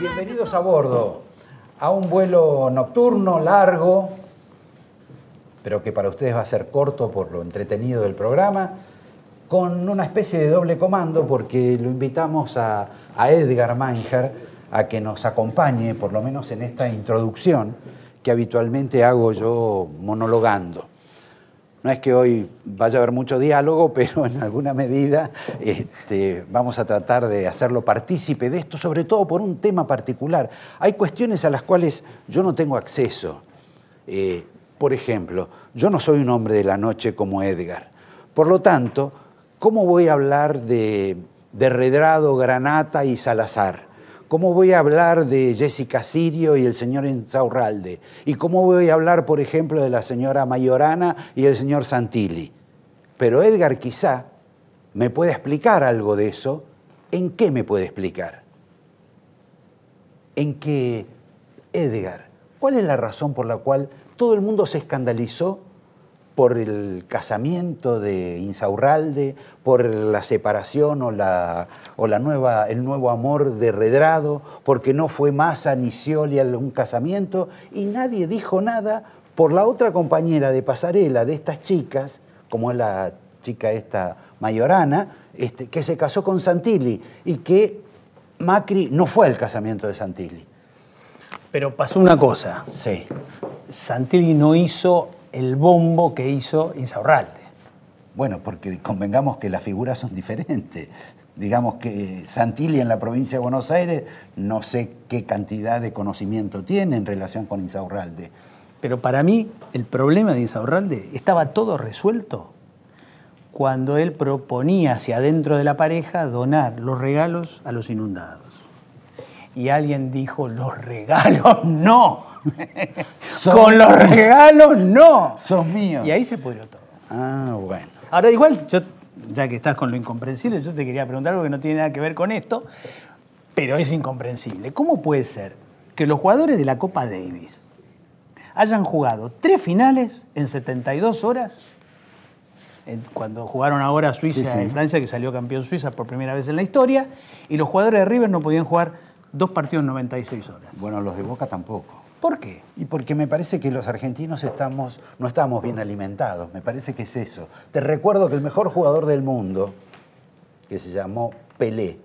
Bienvenidos a bordo, a un vuelo nocturno, largo, pero que para ustedes va a ser corto por lo entretenido del programa, con una especie de doble comando, porque lo invitamos a, Edgar Meijer a que nos acompañe, por lo menos en esta introducción que habitualmente hago yo monologando. No es que hoy vaya a haber mucho diálogo, pero en alguna medida este, vamos a tratar de hacerlo partícipe de esto, sobre todo por un tema particular. Hay cuestiones a las cuales yo no tengo acceso. Eh, por ejemplo, yo no soy un hombre de la noche como Edgar. Por lo tanto, ¿cómo voy a hablar de, de Redrado, Granata y Salazar? ¿Cómo voy a hablar de Jessica Sirio y el señor Enzaurralde? ¿Y cómo voy a hablar, por ejemplo, de la señora Mayorana y el señor Santilli? Pero Edgar quizá me pueda explicar algo de eso. ¿En qué me puede explicar? En qué, Edgar, ¿cuál es la razón por la cual todo el mundo se escandalizó por el casamiento de Insaurralde, por la separación o, la, o la nueva, el nuevo amor de Redrado, porque no fue más ni a un casamiento, y nadie dijo nada por la otra compañera de pasarela de estas chicas, como es la chica esta mayorana, este, que se casó con Santilli y que Macri no fue al casamiento de Santilli. Pero pasó una cosa. Sí. Santilli no hizo el bombo que hizo Insaurralde. Bueno, porque convengamos que las figuras son diferentes. Digamos que Santilli en la provincia de Buenos Aires no sé qué cantidad de conocimiento tiene en relación con Insaurralde. Pero para mí el problema de Insaurralde estaba todo resuelto cuando él proponía hacia adentro de la pareja donar los regalos a los inundados y alguien dijo, los regalos no. Con los regalos no. Son míos. Y ahí se pudrió todo. Ah, bueno. Ahora igual, ya que estás con lo incomprensible, yo te quería preguntar algo que no tiene nada que ver con esto, pero es incomprensible. ¿Cómo puede ser que los jugadores de la Copa Davis hayan jugado tres finales en 72 horas? cuando jugaron ahora Suiza y en Francia, que salió campeón Suiza por primera vez en la historia, y los jugadores de River no podían jugar Dos partidos en 96 horas. Bueno, los de Boca tampoco. ¿Por qué? Y porque me parece que los argentinos estamos, no estamos bien alimentados, me parece que es eso. Te recuerdo que el mejor jugador del mundo, que se llamó Pelé,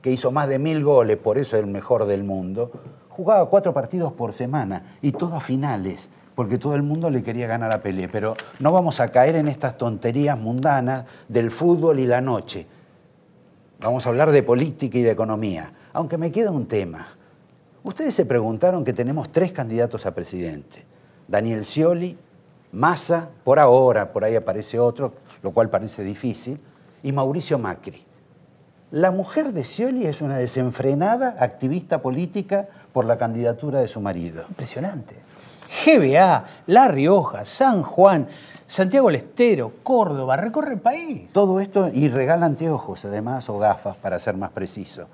que hizo más de mil goles, por eso es el mejor del mundo, jugaba cuatro partidos por semana y a finales, porque todo el mundo le quería ganar a Pelé. Pero no vamos a caer en estas tonterías mundanas del fútbol y la noche. Vamos a hablar de política y de economía. Aunque me queda un tema. Ustedes se preguntaron que tenemos tres candidatos a presidente. Daniel Scioli, Massa, por ahora, por ahí aparece otro, lo cual parece difícil, y Mauricio Macri. La mujer de Scioli es una desenfrenada activista política por la candidatura de su marido. Impresionante. GBA, La Rioja, San Juan, Santiago del Estero, Córdoba, recorre el país. Todo esto y regala anteojos, además, o gafas, para ser más preciso.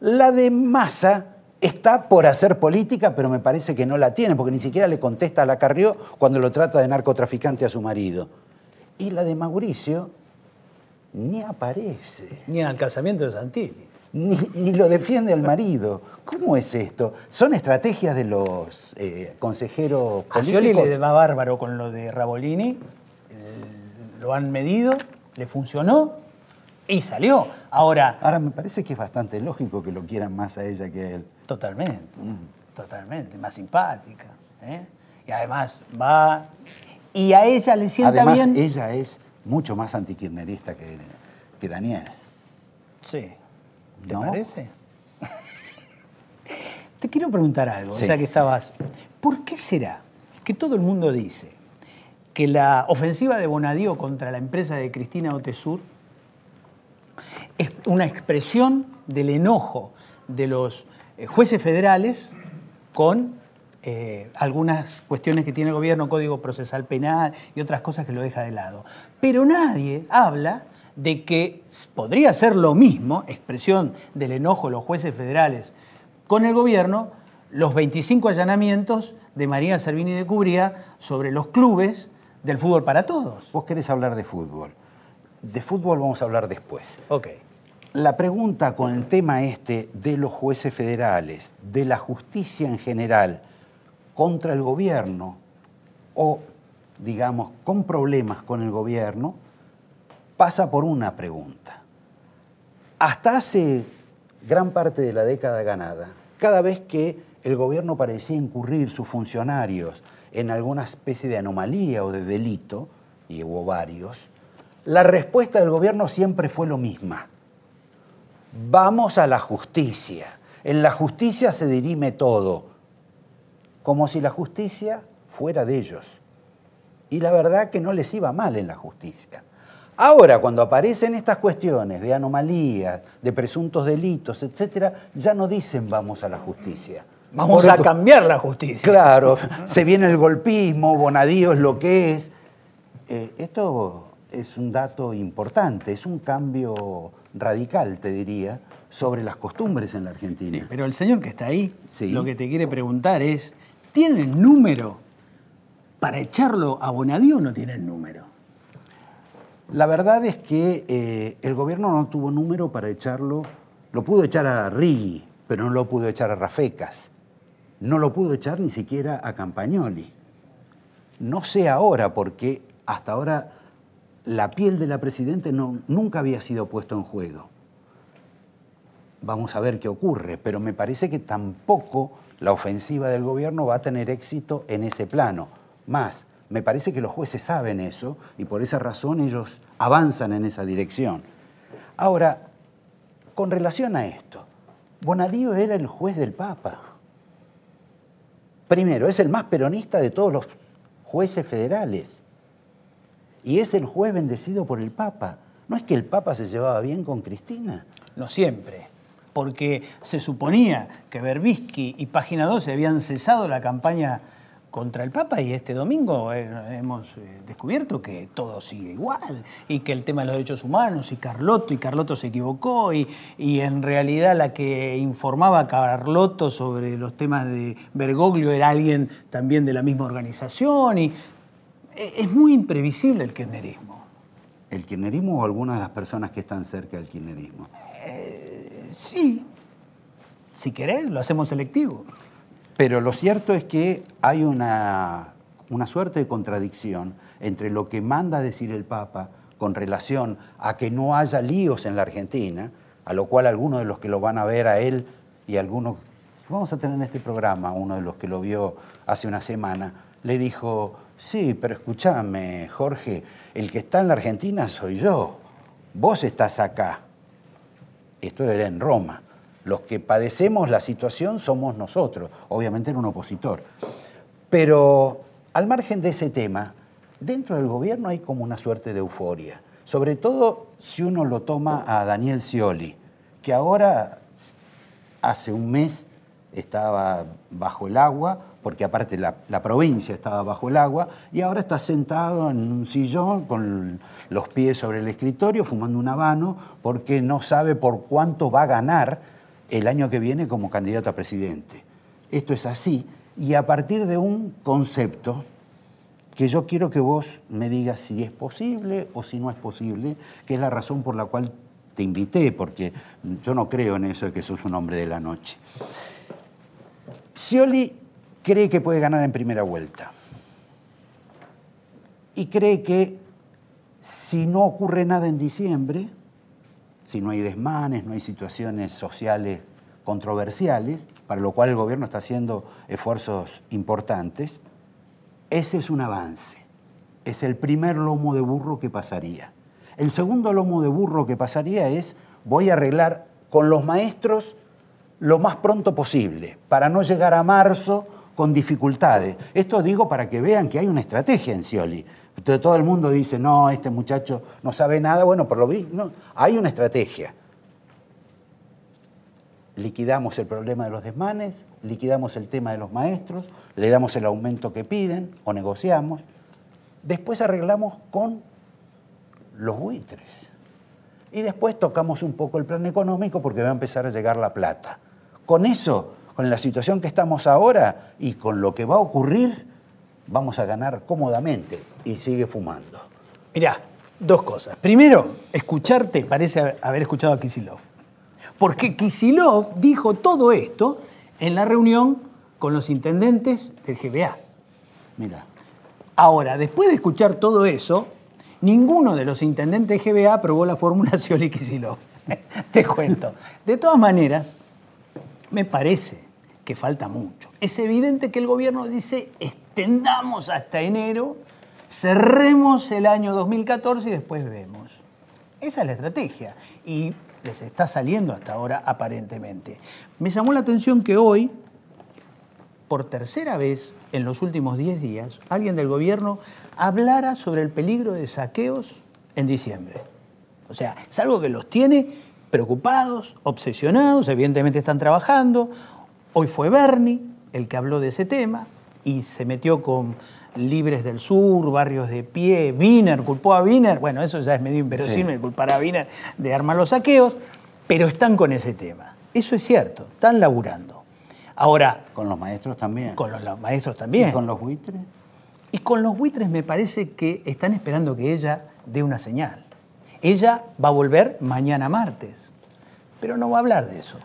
La de Massa está por hacer política, pero me parece que no la tiene, porque ni siquiera le contesta a la Carrió cuando lo trata de narcotraficante a su marido. Y la de Mauricio ni aparece. Ni en el casamiento de Santini. Ni, lo defiende el marido. ¿Cómo es esto? ¿Son estrategias de los eh, consejeros políticos? A Scioli le va bárbaro con lo de Rabolini. Eh, lo han medido, le funcionó y salió. Ahora, Ahora me parece que es bastante lógico que lo quieran más a ella que a él. Totalmente, mm. totalmente, más simpática. ¿eh? Y además va... Y a ella le sienta además, bien... ella es mucho más antikirnerista que, que Daniel. Sí. ¿Te parece? Te quiero preguntar algo, ya que estabas... ¿Por qué será que todo el mundo dice que la ofensiva de Bonadío contra la empresa de Cristina Otesur es una expresión del enojo de los eh, jueces federales con eh, algunas cuestiones que tiene el gobierno, código procesal penal y otras cosas que lo deja de lado. Pero nadie habla de que podría ser lo mismo, expresión del enojo de los jueces federales con el gobierno, los 25 allanamientos de María Servini de Cubría sobre los clubes del fútbol para todos. Vos querés hablar de fútbol. De fútbol vamos a hablar después. Ok la pregunta con el tema este de los jueces federales, de la justicia en general, contra el gobierno o, digamos, con problemas con el gobierno, pasa por una pregunta. Hasta hace gran parte de la década ganada, cada vez que el gobierno parecía incurrir sus funcionarios en alguna especie de anomalía o de delito, y hubo varios, la respuesta del gobierno siempre fue lo misma Vamos a la justicia. En la justicia se dirime todo, como si la justicia fuera de ellos. Y la verdad que no les iba mal en la justicia. Ahora, cuando aparecen estas cuestiones de anomalías, de presuntos delitos, etc., ya no dicen vamos a la justicia. Vamos a cambiar la justicia. Claro, se viene el golpismo, Bonadío es lo que es. Eh, esto es un dato importante, es un cambio radical, te diría, sobre las costumbres en la Argentina. pero el señor que está ahí, lo que te quiere preguntar es, ¿tiene número para echarlo a Bonadío o no tiene número? La verdad es que eh, el gobierno no tuvo número para echarlo. Lo pudo echar a Rigi, pero no lo pudo echar a Rafecas. No lo pudo echar ni siquiera a Campagnoli. No sé ahora, porque hasta ahora la piel de la Presidenta no, nunca había sido puesto en juego. Vamos a ver qué ocurre, pero me parece que tampoco la ofensiva del gobierno va a tener éxito en ese plano. Más, me parece que los jueces saben eso y por esa razón ellos avanzan en esa dirección. Ahora, con relación a esto, Bonadío era el juez del Papa. Primero, es el más peronista de todos los jueces federales. Y es el juez bendecido por el Papa. ¿No es que el Papa se llevaba bien con Cristina? No siempre, porque se suponía que Berbisky y Página 12 habían cesado la campaña contra el Papa y este domingo eh, hemos eh, descubierto que todo sigue igual y que el tema de los derechos humanos y Carlotto y Carlotto se equivocó y, y en realidad la que informaba a Carlotto sobre los temas de Bergoglio era alguien también de la misma organización y e, es muy imprevisible el kirchnerismo. ¿El kirchnerismo o algunas de las personas que están cerca del kirchnerismo? Eh, sí. Si querés, lo hacemos selectivo. Pero lo cierto es que hay una, una suerte de contradicción entre lo que manda decir el Papa con relación a que no haya líos en la Argentina, a lo cual algunos de los que lo van a ver a él y algunos... Vamos a tener en este programa uno de los que lo vio hace una semana, le dijo, Sí, pero escúchame, Jorge, el que está en la Argentina soy yo. Vos estás acá. Esto era en Roma. Los que padecemos la situación somos nosotros. Obviamente era un opositor. Pero al margen de ese tema, dentro del gobierno hay como una suerte de euforia. Sobre todo si uno lo toma a Daniel Scioli, que ahora hace un mes estaba bajo el agua porque aparte la, provincia estaba bajo el agua, y ahora está sentado en un sillón con los pies sobre el escritorio fumando un habano porque no sabe por cuánto va a ganar el año que viene como candidato a presidente. Esto es así, y a partir de un concepto que yo quiero que vos me digas si es posible o si no es posible, que es la razón por la cual te invité, porque yo no creo en eso de que sos un hombre de la noche. Scioli cree que puede ganar en primera vuelta. Y cree que si no ocurre nada en diciembre, si no hay desmanes, no hay situaciones sociales controversiales, para lo cual el gobierno está haciendo esfuerzos importantes, ese es un avance. Es el primer lomo de burro que pasaría. El segundo lomo de burro que pasaría es voy a arreglar con los maestros lo más pronto posible, para no llegar a marzo con dificultades. Esto digo para que vean que hay una estrategia en Scioli. todo el mundo dice, no, este muchacho no sabe nada. Bueno, por lo visto, hay una estrategia. Liquidamos el problema de los desmanes, liquidamos el tema de los maestros, le damos el aumento que piden o negociamos. Después arreglamos con los buitres. Y después tocamos un poco el plan económico porque va a empezar a llegar la plata. Con eso con la situación que estamos ahora y con lo que va a ocurrir, vamos a ganar cómodamente. Y sigue fumando. Mirá, dos cosas. Primero, escucharte parece haber escuchado a Kisilov. Porque Kisilov dijo todo esto en la reunión con los intendentes del GBA. Mira. Ahora, después de escuchar todo eso, ninguno de los intendentes del GBA aprobó la formulación de Kisilov. Te cuento. De todas maneras, me parece falta mucho. Es evidente que el gobierno dice extendamos hasta enero, cerremos el año 2014 y después vemos. Esa es la estrategia y les está saliendo hasta ahora aparentemente. Me llamó la atención que hoy, por tercera vez en los últimos 10 días, alguien del gobierno hablara sobre el peligro de saqueos en diciembre. O sea, es algo que los tiene preocupados, obsesionados, evidentemente están trabajando, Hoy fue Bernie el que habló de ese tema y se metió con Libres del Sur, Barrios de Pie, Wiener, culpó a Wiener, bueno, eso ya es medio inverosímil, culpar a Wiener de armar los saqueos, pero están con ese tema. Eso es cierto, están laburando. Ahora... Con los maestros también. Con los, los maestros también. ¿Y con los buitres? Y con los buitres me parece que están esperando que ella dé una señal. Ella va a volver mañana martes, pero no va a hablar de eso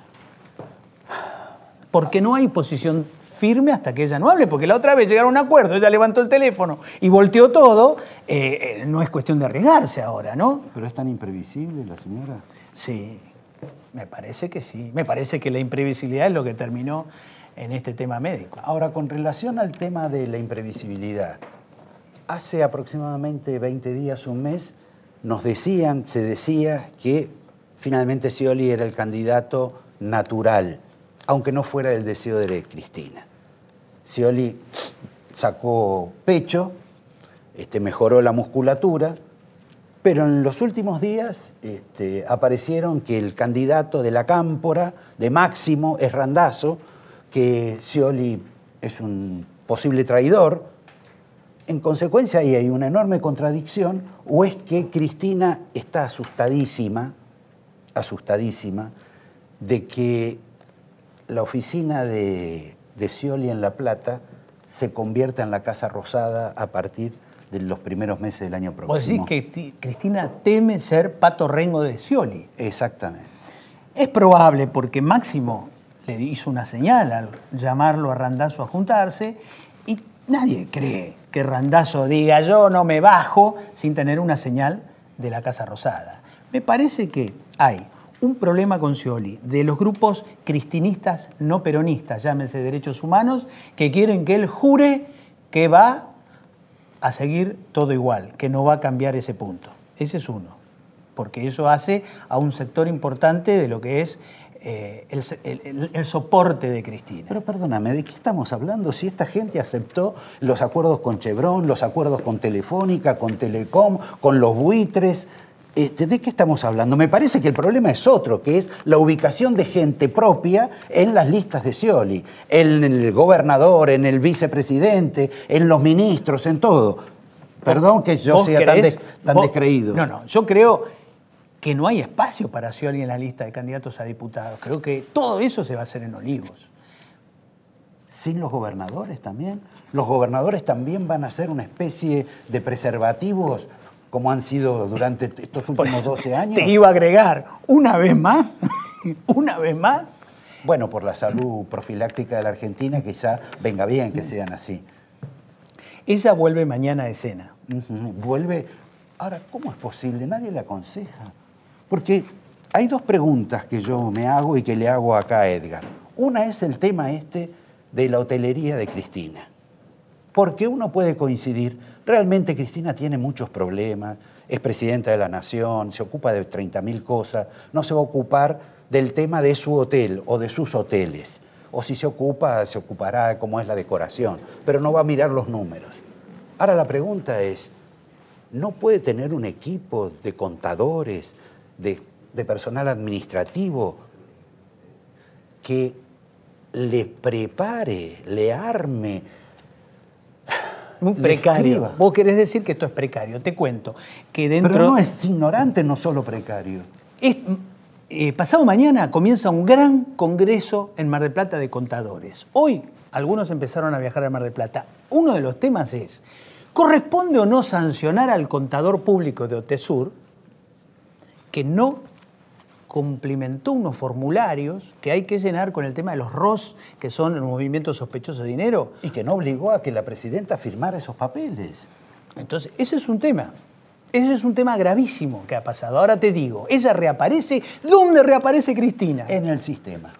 porque no hay posición firme hasta que ella no hable, porque la otra vez llegaron a un acuerdo, ella levantó el teléfono y volteó todo, eh, eh, no es cuestión de arriesgarse ahora, ¿no? Pero es tan imprevisible la señora. Sí, me parece que sí, me parece que la imprevisibilidad es lo que terminó en este tema médico. Ahora, con relación al tema de la imprevisibilidad, hace aproximadamente 20 días, un mes, nos decían, se decía que finalmente Scioli era el candidato natural aunque no fuera el deseo de Cristina. Scioli sacó pecho, este, mejoró la musculatura, pero en los últimos días este, aparecieron que el candidato de la Cámpora, de Máximo, es Randazo, que Scioli es un posible traidor. En consecuencia, ahí hay una enorme contradicción, o es que Cristina está asustadísima, asustadísima, de que la oficina de, de Scioli en La Plata se convierta en la Casa Rosada a partir de los primeros meses del año próximo. Vos decís que Cristina teme ser pato rengo de Scioli. Exactamente. Es probable porque Máximo le hizo una señal al llamarlo a Randazzo a juntarse y nadie cree que Randazzo diga yo no me bajo sin tener una señal de la Casa Rosada. Me parece que hay un problema con Scioli, de los grupos cristinistas no peronistas, llámense derechos humanos, que quieren que él jure que va a seguir todo igual, que no va a cambiar ese punto. Ese es uno, porque eso hace a un sector importante de lo que es eh, el, el, soporte de Cristina. Pero perdóname, ¿de qué estamos hablando? Si esta gente aceptó los acuerdos con Chevron, los acuerdos con Telefónica, con Telecom, con los buitres, este, ¿de qué estamos hablando? Me parece que el problema es otro, que es la ubicación de gente propia en las listas de Scioli, en el gobernador, en el vicepresidente, en los ministros, en todo. Perdón que yo sea tan, descreído. No, no, yo creo que no hay espacio para Scioli en la lista de candidatos a diputados. Creo que todo eso se va a hacer en Olivos. ¿Sin los gobernadores también? ¿Los gobernadores también van a ser una especie de preservativos como han sido durante estos últimos 12 pues, años. Te iba a agregar, una vez más, una vez más. Bueno, por la salud profiláctica de la Argentina quizá venga bien que sean así. Ella vuelve mañana a escena. Vuelve. Ahora, ¿cómo es posible? Nadie le aconseja. Porque hay dos preguntas que yo me hago y que le hago acá a Edgar. Una es el tema este de la hotelería de Cristina. Porque uno puede coincidir Realmente Cristina tiene muchos problemas, es presidenta de la nación, se ocupa de 30.000 cosas, no se va a ocupar del tema de su hotel o de sus hoteles. O si se ocupa, se ocupará cómo es la decoración, pero no va a mirar los números. Ahora la pregunta es, ¿no puede tener un equipo de contadores, de, de personal administrativo que le prepare, le arme, precario. Vos querés decir que esto es precario. Te cuento que dentro. Pero no es ignorante, no solo precario. Eh, pasado mañana comienza un gran congreso en Mar del Plata de contadores. Hoy algunos empezaron a viajar a Mar del Plata. Uno de los temas es, ¿corresponde o no sancionar al contador público de OTESUR que no cumplimentó unos formularios que hay que llenar con el tema de los ROS, que son los movimientos sospechosos de dinero. Y que no obligó a que la presidenta firmara esos papeles. Entonces, ese es un tema. Ese es un tema gravísimo que ha pasado. Ahora te digo, ella reaparece. ¿Dónde reaparece Cristina? En el sistema.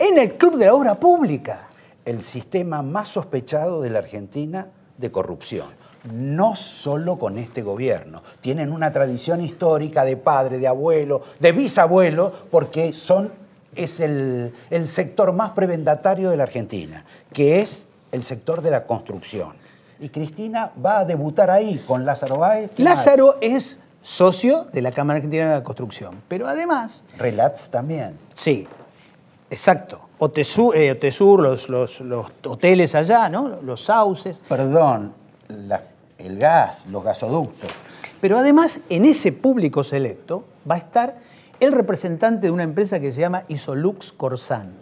En el Club de la Obra Pública. El sistema más sospechado de la Argentina de corrupción no solo con este gobierno. Tienen una tradición histórica de padre, de abuelo, de bisabuelo, porque son, es el, sector más prebendatario de la Argentina, que es el sector de la construcción. Y Cristina va a debutar ahí con Lázaro Báez. Lázaro es socio de la Cámara Argentina de la Construcción, pero además... Relats también. Sí, exacto. Otesur, eh, los, los, los hoteles allá, ¿no? Los sauces. Perdón, el gas, los gasoductos. Pero además, en ese público selecto va a estar el representante de una empresa que se llama Isolux Corsan.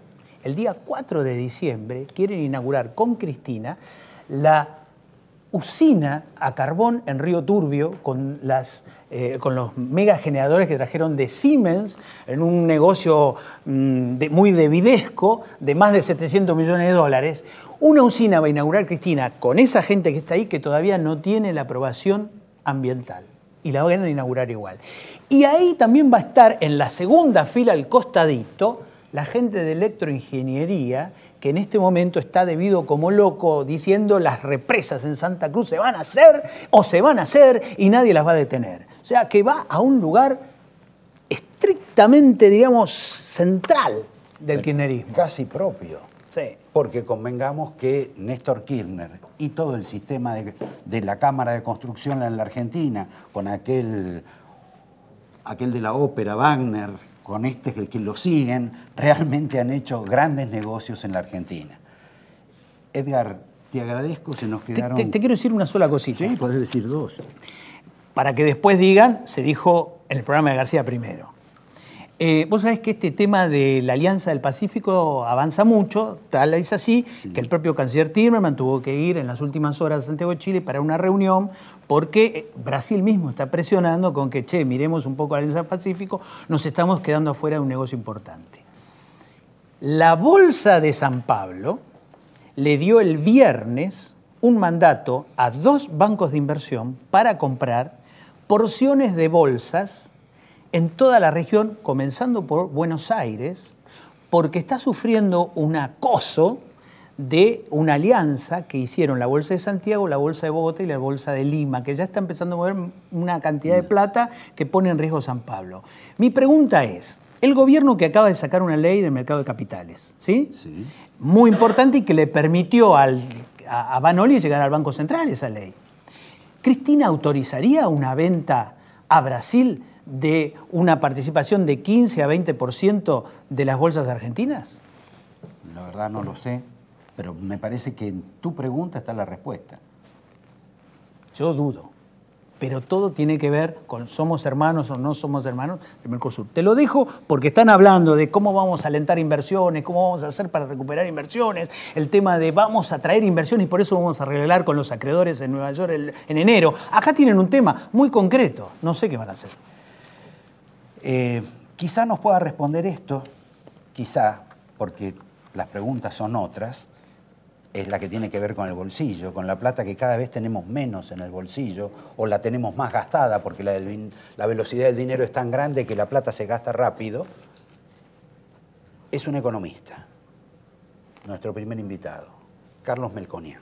El día 4 de diciembre quieren inaugurar con Cristina la usina a carbón en Río Turbio con, las, eh, con los megageneradores que trajeron de Siemens en un negocio mm, muy devidesco de más de 700 millones de dólares. Una usina va a inaugurar Cristina con esa gente que está ahí que todavía no tiene la aprobación ambiental. Y la van a inaugurar igual. Y ahí también va a estar en la segunda fila al costadito la gente de electroingeniería que en este momento está debido como loco diciendo las represas en Santa Cruz se van a hacer o se van a hacer y nadie las va a detener. O sea que va a un lugar estrictamente, digamos, central del kirchnerismo. Casi propio. Sí porque convengamos que Néstor Kirchner y todo el sistema de, la Cámara de Construcción en la Argentina, con aquel, aquel de la ópera Wagner, con este que lo siguen, realmente han hecho grandes negocios en la Argentina. Edgar, te agradezco, se nos quedaron... Te, te quiero decir una sola cosita. Sí, podés decir dos. Para que después digan, se dijo en el programa de García primero. Eh, vos sabés que este tema de la Alianza del Pacífico avanza mucho, tal es así, que el propio canciller Timmerman tuvo que ir en las últimas horas a Santiago de Chile para una reunión, porque eh, Brasil mismo está presionando con que, che, miremos un poco la Alianza del Pacífico, nos estamos quedando afuera de un negocio importante. La Bolsa de San Pablo le dio el viernes un mandato a dos bancos de inversión para comprar porciones de bolsas en toda la región, comenzando por Buenos Aires, porque está sufriendo un acoso de una alianza que hicieron la Bolsa de Santiago, la Bolsa de Bogotá y la Bolsa de Lima, que ya está empezando a mover una cantidad de mm. plata que pone en riesgo San Pablo. Mi pregunta es, el gobierno que acaba de sacar una ley del mercado de capitales, ¿sí? Muy importante y que le permitió a, Banoli llegar al Banco Central esa ley. ¿Cristina autorizaría una venta a Brasil de una participación de 15 a 20% de las bolsas argentinas? La verdad no lo sé, pero me parece que en tu pregunta está la respuesta. Yo dudo, pero todo tiene que ver con somos hermanos o no somos hermanos de Mercosur. Te lo dejo porque están hablando de cómo vamos a alentar inversiones, cómo vamos a hacer para recuperar inversiones, el tema de vamos a traer inversiones y por eso vamos a arreglar con los acreedores en Nueva York en enero. Acá tienen un tema muy concreto, no sé qué van a hacer. Eh, quizá nos pueda responder esto, quizá, porque las preguntas son otras, es la que tiene que ver con el bolsillo, con la plata que cada vez tenemos menos en el bolsillo o la tenemos más gastada porque la velocidad del dinero es tan grande que la plata se gasta rápido, es un economista, nuestro primer invitado, Carlos Melconian.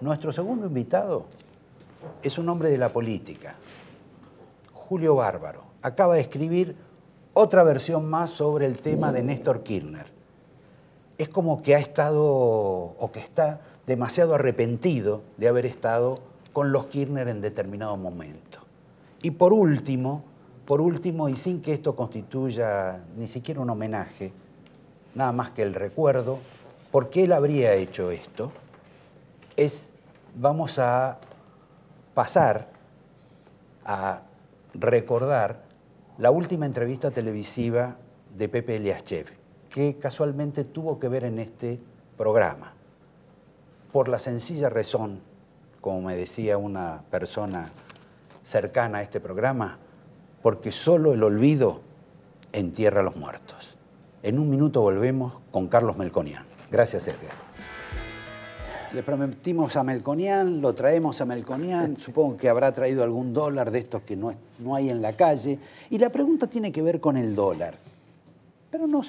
Nuestro segundo invitado es un hombre de la política, Julio Bárbaro acaba de escribir otra versión más sobre el tema de Néstor Kirchner. Es como que ha estado o que está demasiado arrepentido de haber estado con los Kirchner en determinado momento. Y por último, por último, y sin que esto constituya ni siquiera un homenaje, nada más que el recuerdo, por qué él habría hecho esto, es, vamos a pasar a recordar la última entrevista televisiva de Pepe Eliaschev, que casualmente tuvo que ver en este programa, por la sencilla razón, como me decía una persona cercana a este programa, porque solo el olvido entierra a los muertos. En un minuto volvemos con Carlos Melconian. Gracias, Sergio. Le prometimos a Melconian, lo traemos a Melconian, supongo que habrá traído algún dólar de estos que no, no hay en la calle. Y la pregunta tiene que ver con el dólar. Pero no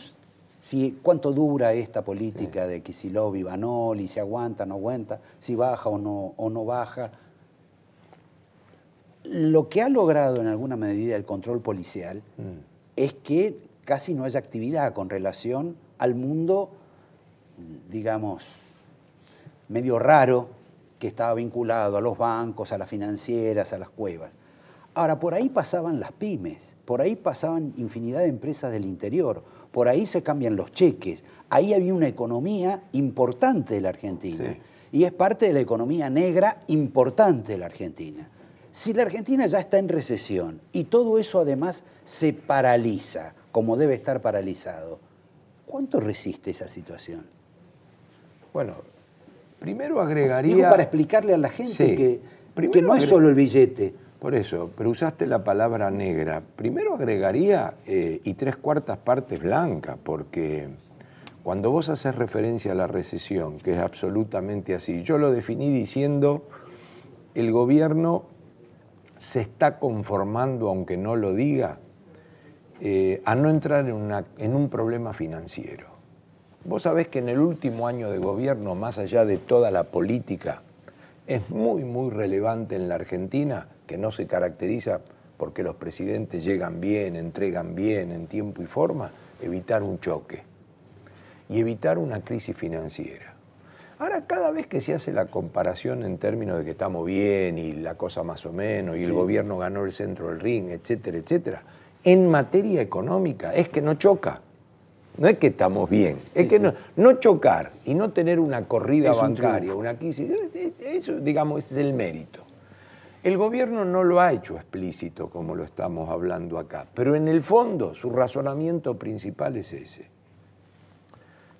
si cuánto dura esta política de Kisilov y Banoli, si aguanta, no aguanta, si baja o no, o no baja. Lo que ha logrado en alguna medida el control policial mm. es que casi no haya actividad con relación al mundo, digamos, medio raro que estaba vinculado a los bancos, a las financieras, a las cuevas. Ahora, por ahí pasaban las pymes, por ahí pasaban infinidad de empresas del interior, por ahí se cambian los cheques, ahí había una economía importante de la Argentina y es parte de la economía negra importante de la Argentina. Si la Argentina ya está en recesión y todo eso además se paraliza, como debe estar paralizado, ¿cuánto resiste esa situación? Bueno, Primero agregaría... Digo para explicarle a la gente que, no es solo el billete. Por eso, pero usaste la palabra negra. Primero agregaría eh, y tres cuartas partes blanca, porque cuando vos haces referencia a la recesión, que es absolutamente así, yo lo definí diciendo, el gobierno se está conformando, aunque no lo diga, eh, a no entrar en un problema financiero. Vos sabés que en el último año de gobierno, más allá de toda la política, es muy, muy relevante en la Argentina, que no se caracteriza porque los presidentes llegan bien, entregan bien, en tiempo y forma, evitar un choque y evitar una crisis financiera. Ahora, cada vez que se hace la comparación en términos de que estamos bien y la cosa más o menos, y el gobierno ganó el centro del ring, etcétera, etcétera, en materia económica es que no choca. No es que estamos bien, es que No, chocar y no tener una corrida bancaria, una crisis, eso digamos ese es el mérito. El gobierno no lo ha hecho explícito como lo estamos hablando acá, pero en el fondo su razonamiento principal es ese.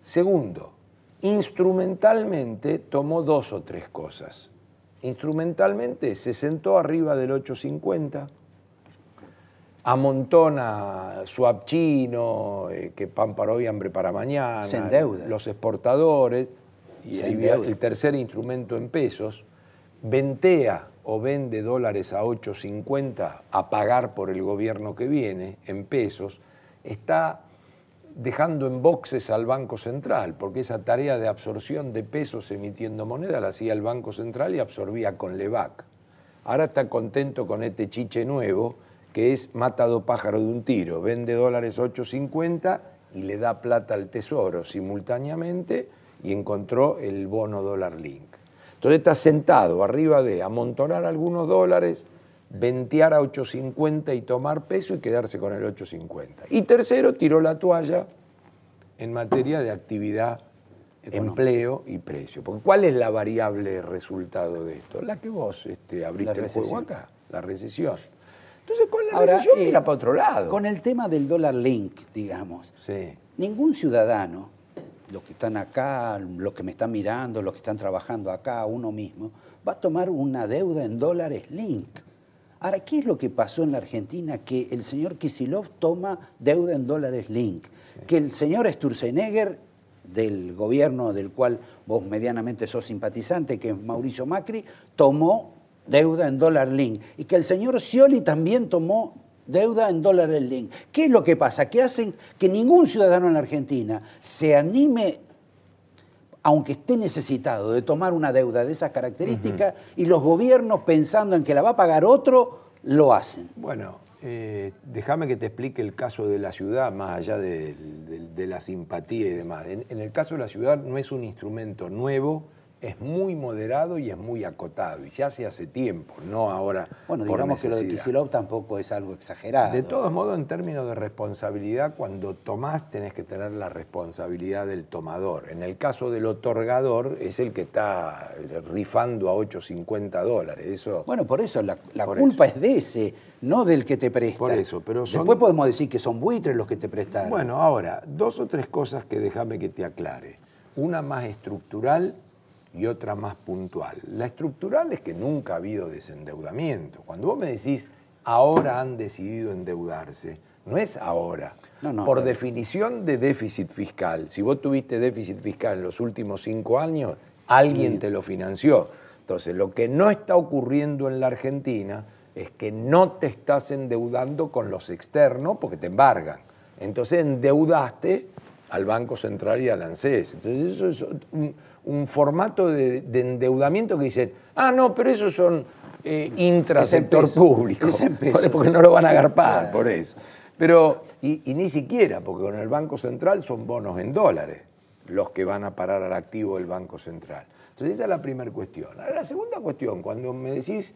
Segundo, instrumentalmente tomó dos o tres cosas. Instrumentalmente se sentó arriba del 850, amontona swap chino, eh, que pan para hoy, hambre para mañana, los exportadores, y el tercer instrumento en pesos, ventea o vende dólares a 8.50 a pagar por el gobierno que viene en pesos, está dejando en boxes al Banco Central, porque esa tarea de absorción de pesos emitiendo moneda la hacía el Banco Central y absorbía con LEVAC. Ahora está contento con este chiche nuevo, que es matado pájaro de un tiro, vende dólares 8.50 y le da plata al tesoro simultáneamente y encontró el bono dólar link. Entonces está sentado arriba de amontonar algunos dólares, ventear a 8.50 y tomar peso y quedarse con el 8.50. Y tercero, tiró la toalla en materia de actividad, empleo y precio. Porque ¿cuál es la variable resultado de esto? La que vos este, abriste el juego acá, la recesión. Entonces con la decisión? para eh, otro lado. Con el tema del dólar link, digamos. Ningún ciudadano, los que están acá, los que me están mirando, los que están trabajando acá, uno mismo, va a tomar una deuda en dólares link. Ahora, ¿qué es lo que pasó en la Argentina? Que el señor Kisilov toma deuda en dólares link. Que el señor Sturzenegger del gobierno del cual vos medianamente sos simpatizante, que es Mauricio Macri, tomó deuda en dólar link, y que el señor Scioli también tomó deuda en dólar link. ¿Qué es lo que pasa? Que hacen que ningún ciudadano en la Argentina se anime aunque esté necesitado de tomar una deuda de esas características, y los gobiernos pensando en que la va a pagar otro, lo hacen. Bueno, eh, déjame que te explique el caso de la ciudad, más allá de, la simpatía y demás. en, el caso de la ciudad no es un instrumento nuevo es muy moderado y es muy acotado, y se hace hace tiempo, no ahora. Bueno, digamos que lo de Kicilov tampoco es algo exagerado. De todos modos, en términos de responsabilidad, cuando tomás tenés que tener la responsabilidad del tomador. En el caso del otorgador, es el que está rifando a 8,50 dólares. Eso, bueno, por eso la, culpa es de ese, no del que te presta. eso, pero Después podemos decir que son buitres los que te prestan Bueno, ahora, dos o tres cosas que déjame que te aclare. Una más estructural y otra más puntual. La estructural es que nunca ha habido desendeudamiento. Cuando vos me decís, ahora han decidido endeudarse, no es ahora. Por definición de déficit fiscal, si vos tuviste déficit fiscal en los últimos cinco años, alguien te lo financió. Entonces, lo que no está ocurriendo en la Argentina es que no te estás endeudando con los externos porque te embargan. Entonces endeudaste al Banco Central y al ANSES. Entonces eso es un formato de, endeudamiento que dice, ah, no, pero esos son eh, intrasector público. Porque no lo van a agarpar, por eso. Pero, y, y, ni siquiera, porque con el Banco Central son bonos en dólares los que van a parar al activo del Banco Central. Entonces esa es la primera cuestión. Ahora, la segunda cuestión, cuando me decís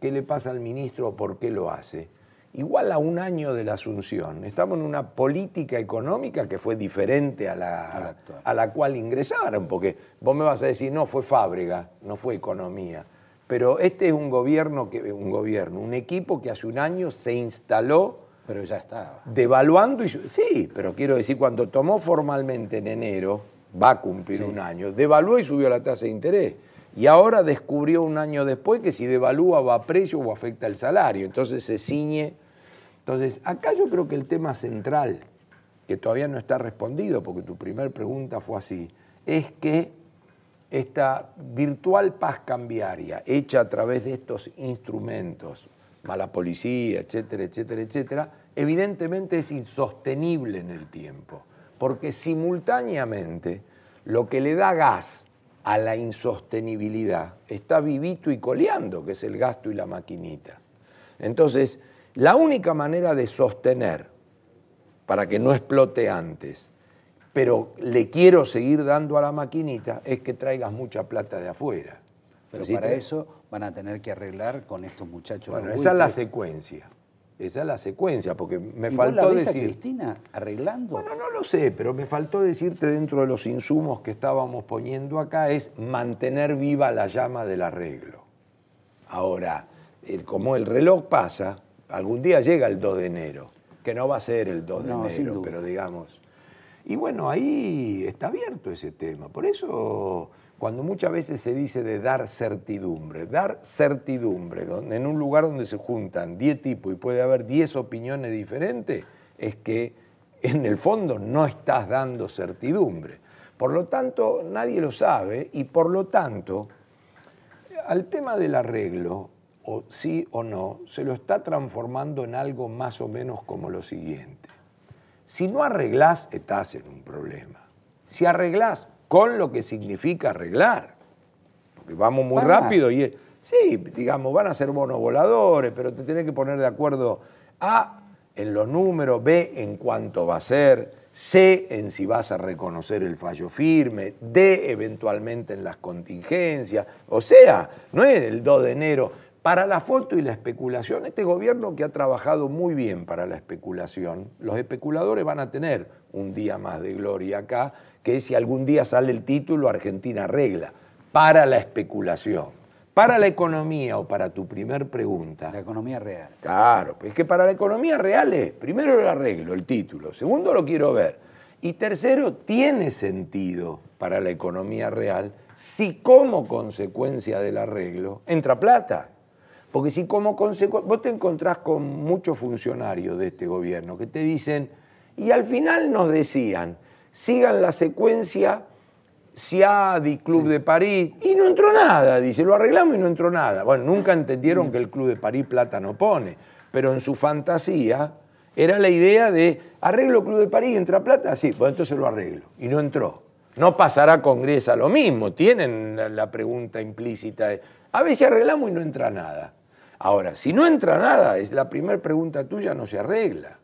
qué le pasa al ministro o por qué lo hace, igual a un año de la Asunción. Estamos en una política económica que fue diferente a la, a la cual ingresaron, porque vos me vas a decir, no, fue fábrica, no fue economía. Pero este es un gobierno, que, un gobierno, un equipo que hace un año se instaló. Pero ya estaba. Devaluando y. Sí, pero quiero decir, cuando tomó formalmente en enero, va a cumplir un año, devaluó y subió la tasa de interés. Y ahora descubrió un año después que si devalúa va a precio o afecta el salario. Entonces se ciñe entonces, acá yo creo que el tema central, que todavía no está respondido, porque tu primera pregunta fue así, es que esta virtual paz cambiaria, hecha a través de estos instrumentos, mala policía, etcétera, etcétera, etcétera, evidentemente es insostenible en el tiempo, porque simultáneamente lo que le da gas a la insostenibilidad está vivito y coleando, que es el gasto y la maquinita. Entonces, la única manera de sostener, para que no explote antes, pero le quiero seguir dando a la maquinita, es que traigas mucha plata de afuera. Pero para eso van a tener que arreglar con estos muchachos. Bueno, esa es la secuencia. Esa es la secuencia, porque me faltó decir. Cristina arreglando? Bueno, no lo sé, pero me faltó decirte dentro de los insumos que estábamos poniendo acá es mantener viva la llama del arreglo. Ahora, como el reloj pasa, Algún día llega el 2 de enero, que no va a ser el 2 de enero, pero digamos. Y bueno, ahí está abierto ese tema. Por eso, cuando muchas veces se dice de dar certidumbre, dar certidumbre, en un lugar donde se juntan 10 tipos y puede haber 10 opiniones diferentes, es que en el fondo no estás dando certidumbre. Por lo tanto, nadie lo sabe y por lo tanto, al tema del arreglo, o sí o no, se lo está transformando en algo más o menos como lo siguiente. Si no arreglás, estás en un problema. Si arreglás con lo que significa arreglar, porque vamos muy rápido y sí, digamos, van a ser bonos voladores, pero te tenés que poner de acuerdo A en los números, B en cuánto va a ser, C en si vas a reconocer el fallo firme, D eventualmente en las contingencias. O sea, no es el 2 de enero, para la foto y la especulación, este gobierno que ha trabajado muy bien para la especulación, los especuladores van a tener un día más de gloria acá, que si algún día sale el título Argentina regla, para la especulación. Para la economía o para tu primer pregunta. La economía real. Claro, es que para la economía real es, primero el arreglo, el título, segundo lo quiero ver. Y tercero, tiene sentido para la economía real si como consecuencia del arreglo entra plata. Porque si como consecuencia, vos te encontrás con muchos funcionarios de este gobierno que te dicen, y al final nos decían, sigan la secuencia y Club de París, y no entró nada, dice, lo arreglamos y no entró nada. Bueno, nunca entendieron mm. que el Club de París plata no pone, pero en su fantasía era la idea de, arreglo Club de París, entra plata, sí, pues entonces lo arreglo, y no entró. No pasará con Gresa lo mismo, tienen la, pregunta implícita de, a si arreglamos y no entra nada. Ahora, si no entra nada, es la primera pregunta tuya, no se arregla.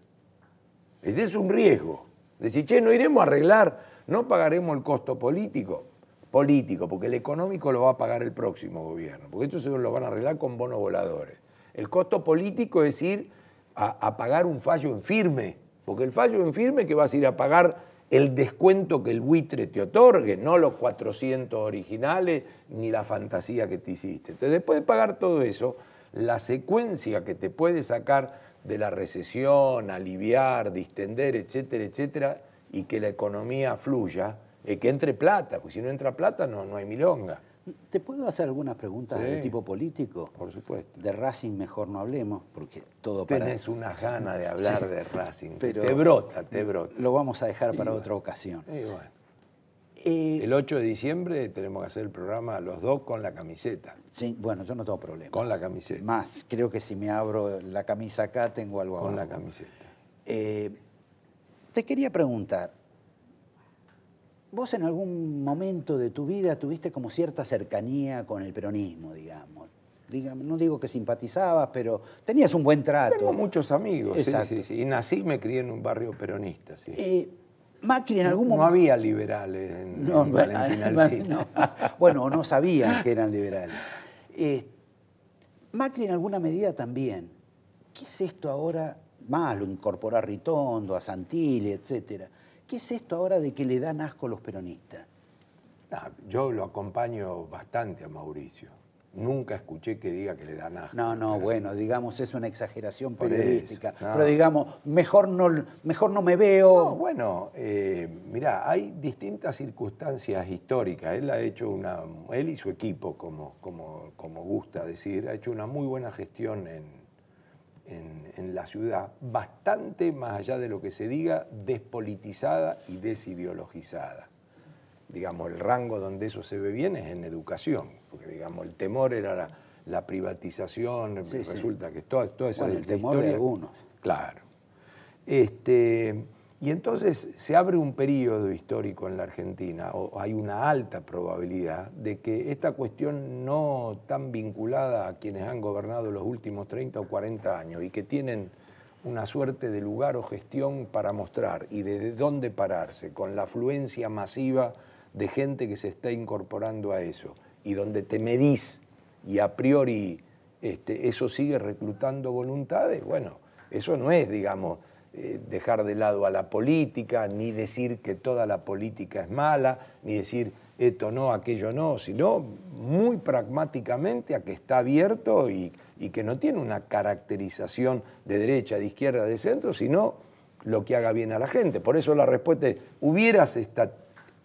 Ese es un riesgo. Decir, che, no iremos a arreglar, no pagaremos el costo político. Político, porque el económico lo va a pagar el próximo gobierno, porque esto se lo van a arreglar con bonos voladores. El costo político es ir a, pagar un fallo en firme, porque el fallo en firme que vas a ir a pagar el descuento que el buitre te otorgue, no los 400 originales ni la fantasía que te hiciste. Entonces, después de pagar todo eso, la secuencia que te puede sacar de la recesión, aliviar, distender, etcétera, etcétera, y que la economía fluya, es que entre plata, porque si no entra plata no, no hay milonga. ¿Te puedo hacer algunas preguntas de tipo político? Por supuesto. De Racing mejor no hablemos, porque todo para... Tenés una gana de hablar de Racing. Pero te brota, te brota. Lo vamos a dejar para otra ocasión. Eh, el 8 de diciembre tenemos que hacer el programa los dos con la camiseta. Sí, bueno, yo no tengo problema. Con la camiseta. Más, creo que si me abro la camisa acá tengo algo Con la camiseta. Eh, te quería preguntar, vos en algún momento de tu vida tuviste como cierta cercanía con el peronismo, digamos. no digo que simpatizabas, pero tenías un buen trato. Tengo muchos amigos, Sí, sí, sí. Y nací y me crié en un barrio peronista, sí. Eh, Macri en algún momento... No había liberales en, Valentina bueno, no sabían que eran liberales. Eh, Macri en alguna medida también. ¿Qué es esto ahora? lo incorporar a Ritondo, a Santilli, etc. ¿Qué es esto ahora de que le dan asco a los peronistas? Ah, yo lo acompaño bastante a Mauricio. Nunca escuché que diga que le dan asco. No, no, bueno, digamos, es una exageración periodística. Pero digamos, mejor no, mejor no me veo. bueno, eh, mirá, hay distintas circunstancias históricas. Él ha hecho una. Él y su equipo, como, como, como gusta decir, ha hecho una muy buena gestión en, en la ciudad, bastante más allá de lo que se diga, despolitizada y desideologizada digamos, el rango donde eso se ve bien es en educación, porque digamos, el temor era la, privatización, resulta que toda, toda esa bueno, el temor de Claro. Este, y entonces se abre un periodo histórico en la Argentina, o hay una alta probabilidad de que esta cuestión no tan vinculada a quienes han gobernado los últimos 30 o 40 años y que tienen una suerte de lugar o gestión para mostrar y desde dónde pararse, con la afluencia masiva de gente que se está incorporando a eso y donde te medís y a priori este, eso sigue reclutando voluntades, bueno, eso no es, digamos, eh, dejar de lado a la política, ni decir que toda la política es mala, ni decir esto no, aquello no, sino muy pragmáticamente a que está abierto y, y que no tiene una caracterización de derecha, de izquierda, de centro, sino lo que haga bien a la gente. Por eso la respuesta es, hubieras esta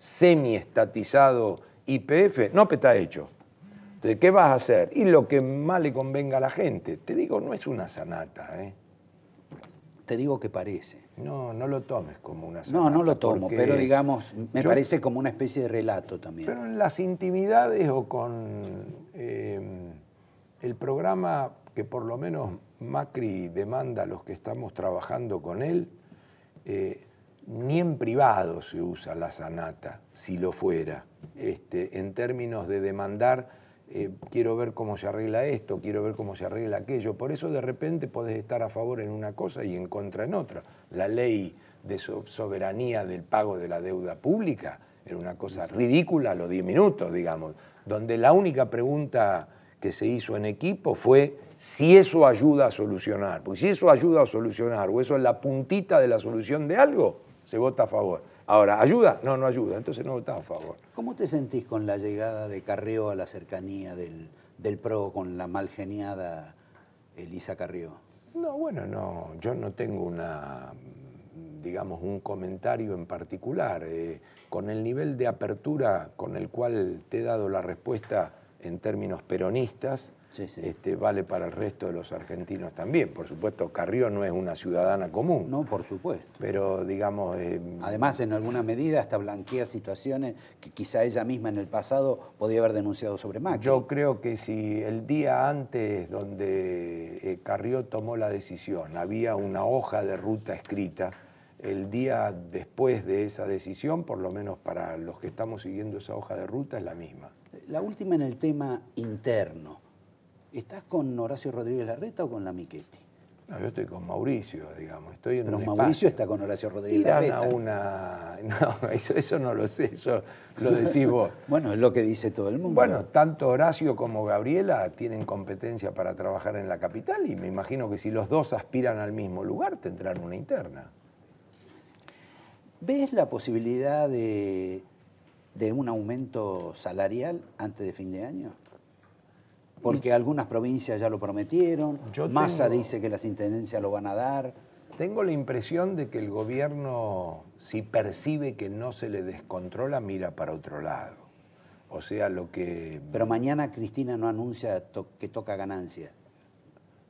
semiestatizado IPF, no está hecho. Entonces, ¿qué vas a hacer? Y lo que más le convenga a la gente. Te digo, no es una sanata, ¿eh? Te digo que parece. No, no lo tomes como una sanata. No, no lo tomo, pero digamos, me parece como una especie de relato también. Pero en las intimidades o con em, el programa que por lo menos Macri demanda a los que estamos trabajando con él, eh, ni en privado se usa la sanata, si lo fuera. Este, en términos de demandar, eh, quiero ver cómo se arregla esto, quiero ver cómo se arregla aquello. Por eso de repente podés estar a favor en una cosa y en contra en otra. La ley de soberanía del pago de la deuda pública era una cosa ridícula a los 10 minutos, digamos, donde la única pregunta que se hizo en equipo fue si eso ayuda a solucionar. Porque si eso ayuda a solucionar o eso es la puntita de la solución de algo, se vota a favor. Ahora, ¿ayuda? No, no ayuda, entonces no vota a favor. ¿Cómo te sentís con la llegada de Carrió a la cercanía del, PRO con la mal geniada Elisa Carrió? No, bueno, no, yo no tengo una digamos, un comentario en particular. Eh, con el nivel de apertura con el cual te he dado la respuesta en términos peronistas, este, vale para el resto de los argentinos también. Por supuesto, Carrió no es una ciudadana común. No, por supuesto. Pero digamos... Eh, Además, en alguna medida hasta blanquea situaciones que quizá ella misma en el pasado podía haber denunciado sobre Macri. Yo creo que si el día antes donde eh, Carrió tomó la decisión había una hoja de ruta escrita, el día después de esa decisión, por lo menos para los que estamos siguiendo esa hoja de ruta, es la misma. La última en el tema interno. ¿Estás con Horacio Rodríguez Larreta o con la Miquetti? No, yo estoy con Mauricio, digamos. Estoy en Pero Mauricio está con Horacio Rodríguez Irán a una... No, eso, no lo sé, eso lo decís vos. bueno, es lo que dice todo el mundo. Bueno, tanto Horacio como Gabriela tienen competencia para trabajar en la capital y me imagino que si los dos aspiran al mismo lugar tendrán una interna. ¿Ves la posibilidad de un aumento salarial antes de fin de año? Porque algunas provincias ya lo prometieron, Massa dice que las intendencias lo van a dar. Tengo la impresión de que el gobierno, si percibe que no se le descontrola, mira para otro lado. O sea, lo que... Pero mañana Cristina no anuncia que toca ganancia.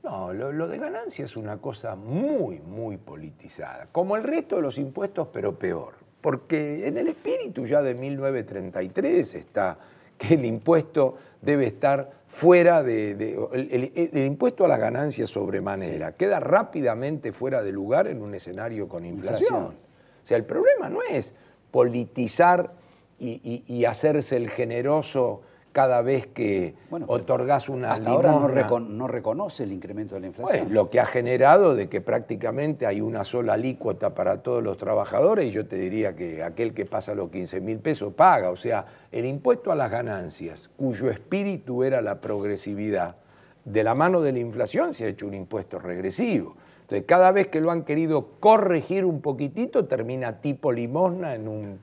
No, lo, lo, de ganancia es una cosa muy, muy politizada. Como el resto de los impuestos, pero peor. Porque en el espíritu ya de 1933 está que el impuesto debe estar fuera de... el, impuesto a las ganancias sobremanera queda rápidamente fuera de lugar en un escenario con inflación. O sea, el problema no es politizar y hacerse el generoso cada vez que otorgás otorgas una hasta ahora no, reconoce el incremento de la inflación. Bueno, lo que ha generado de que prácticamente hay una sola alícuota para todos los trabajadores y yo te diría que aquel que pasa los 15 mil pesos paga. O sea, el impuesto a las ganancias, cuyo espíritu era la progresividad, de la mano de la inflación se ha hecho un impuesto regresivo. Entonces, cada vez que lo han querido corregir un poquitito, termina tipo limosna en un,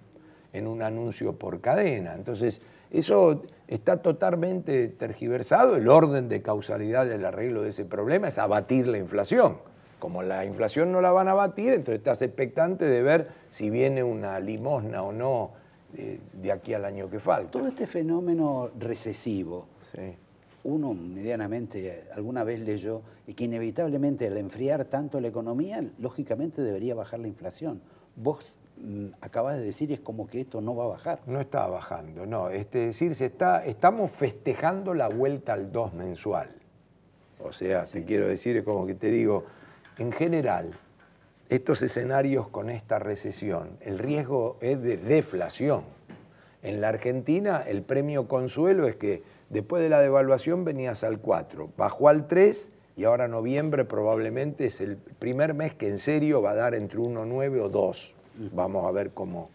en un anuncio por cadena. Entonces, eso está totalmente tergiversado. El orden de causalidad del arreglo de ese problema es abatir la inflación. Como la inflación no la van a abatir, entonces estás expectante de ver si viene una limosna o no eh, de, aquí al año que falta. Todo este fenómeno recesivo, uno medianamente alguna vez leyó, y que inevitablemente al enfriar tanto la economía, lógicamente debería bajar la inflación. Vos Mm, acabas de decir es como que esto no va a bajar. No está bajando, no. Es decir, se está, estamos festejando la vuelta al 2 mensual. O sea, te quiero decir, es como que te digo, en general, estos escenarios con esta recesión, el riesgo es de deflación. En la Argentina, el premio consuelo es que después de la devaluación venías al 4, bajó al 3 y ahora noviembre probablemente es el primer mes que en serio va a dar entre 1,9 o 2. Vamos a ver cómo,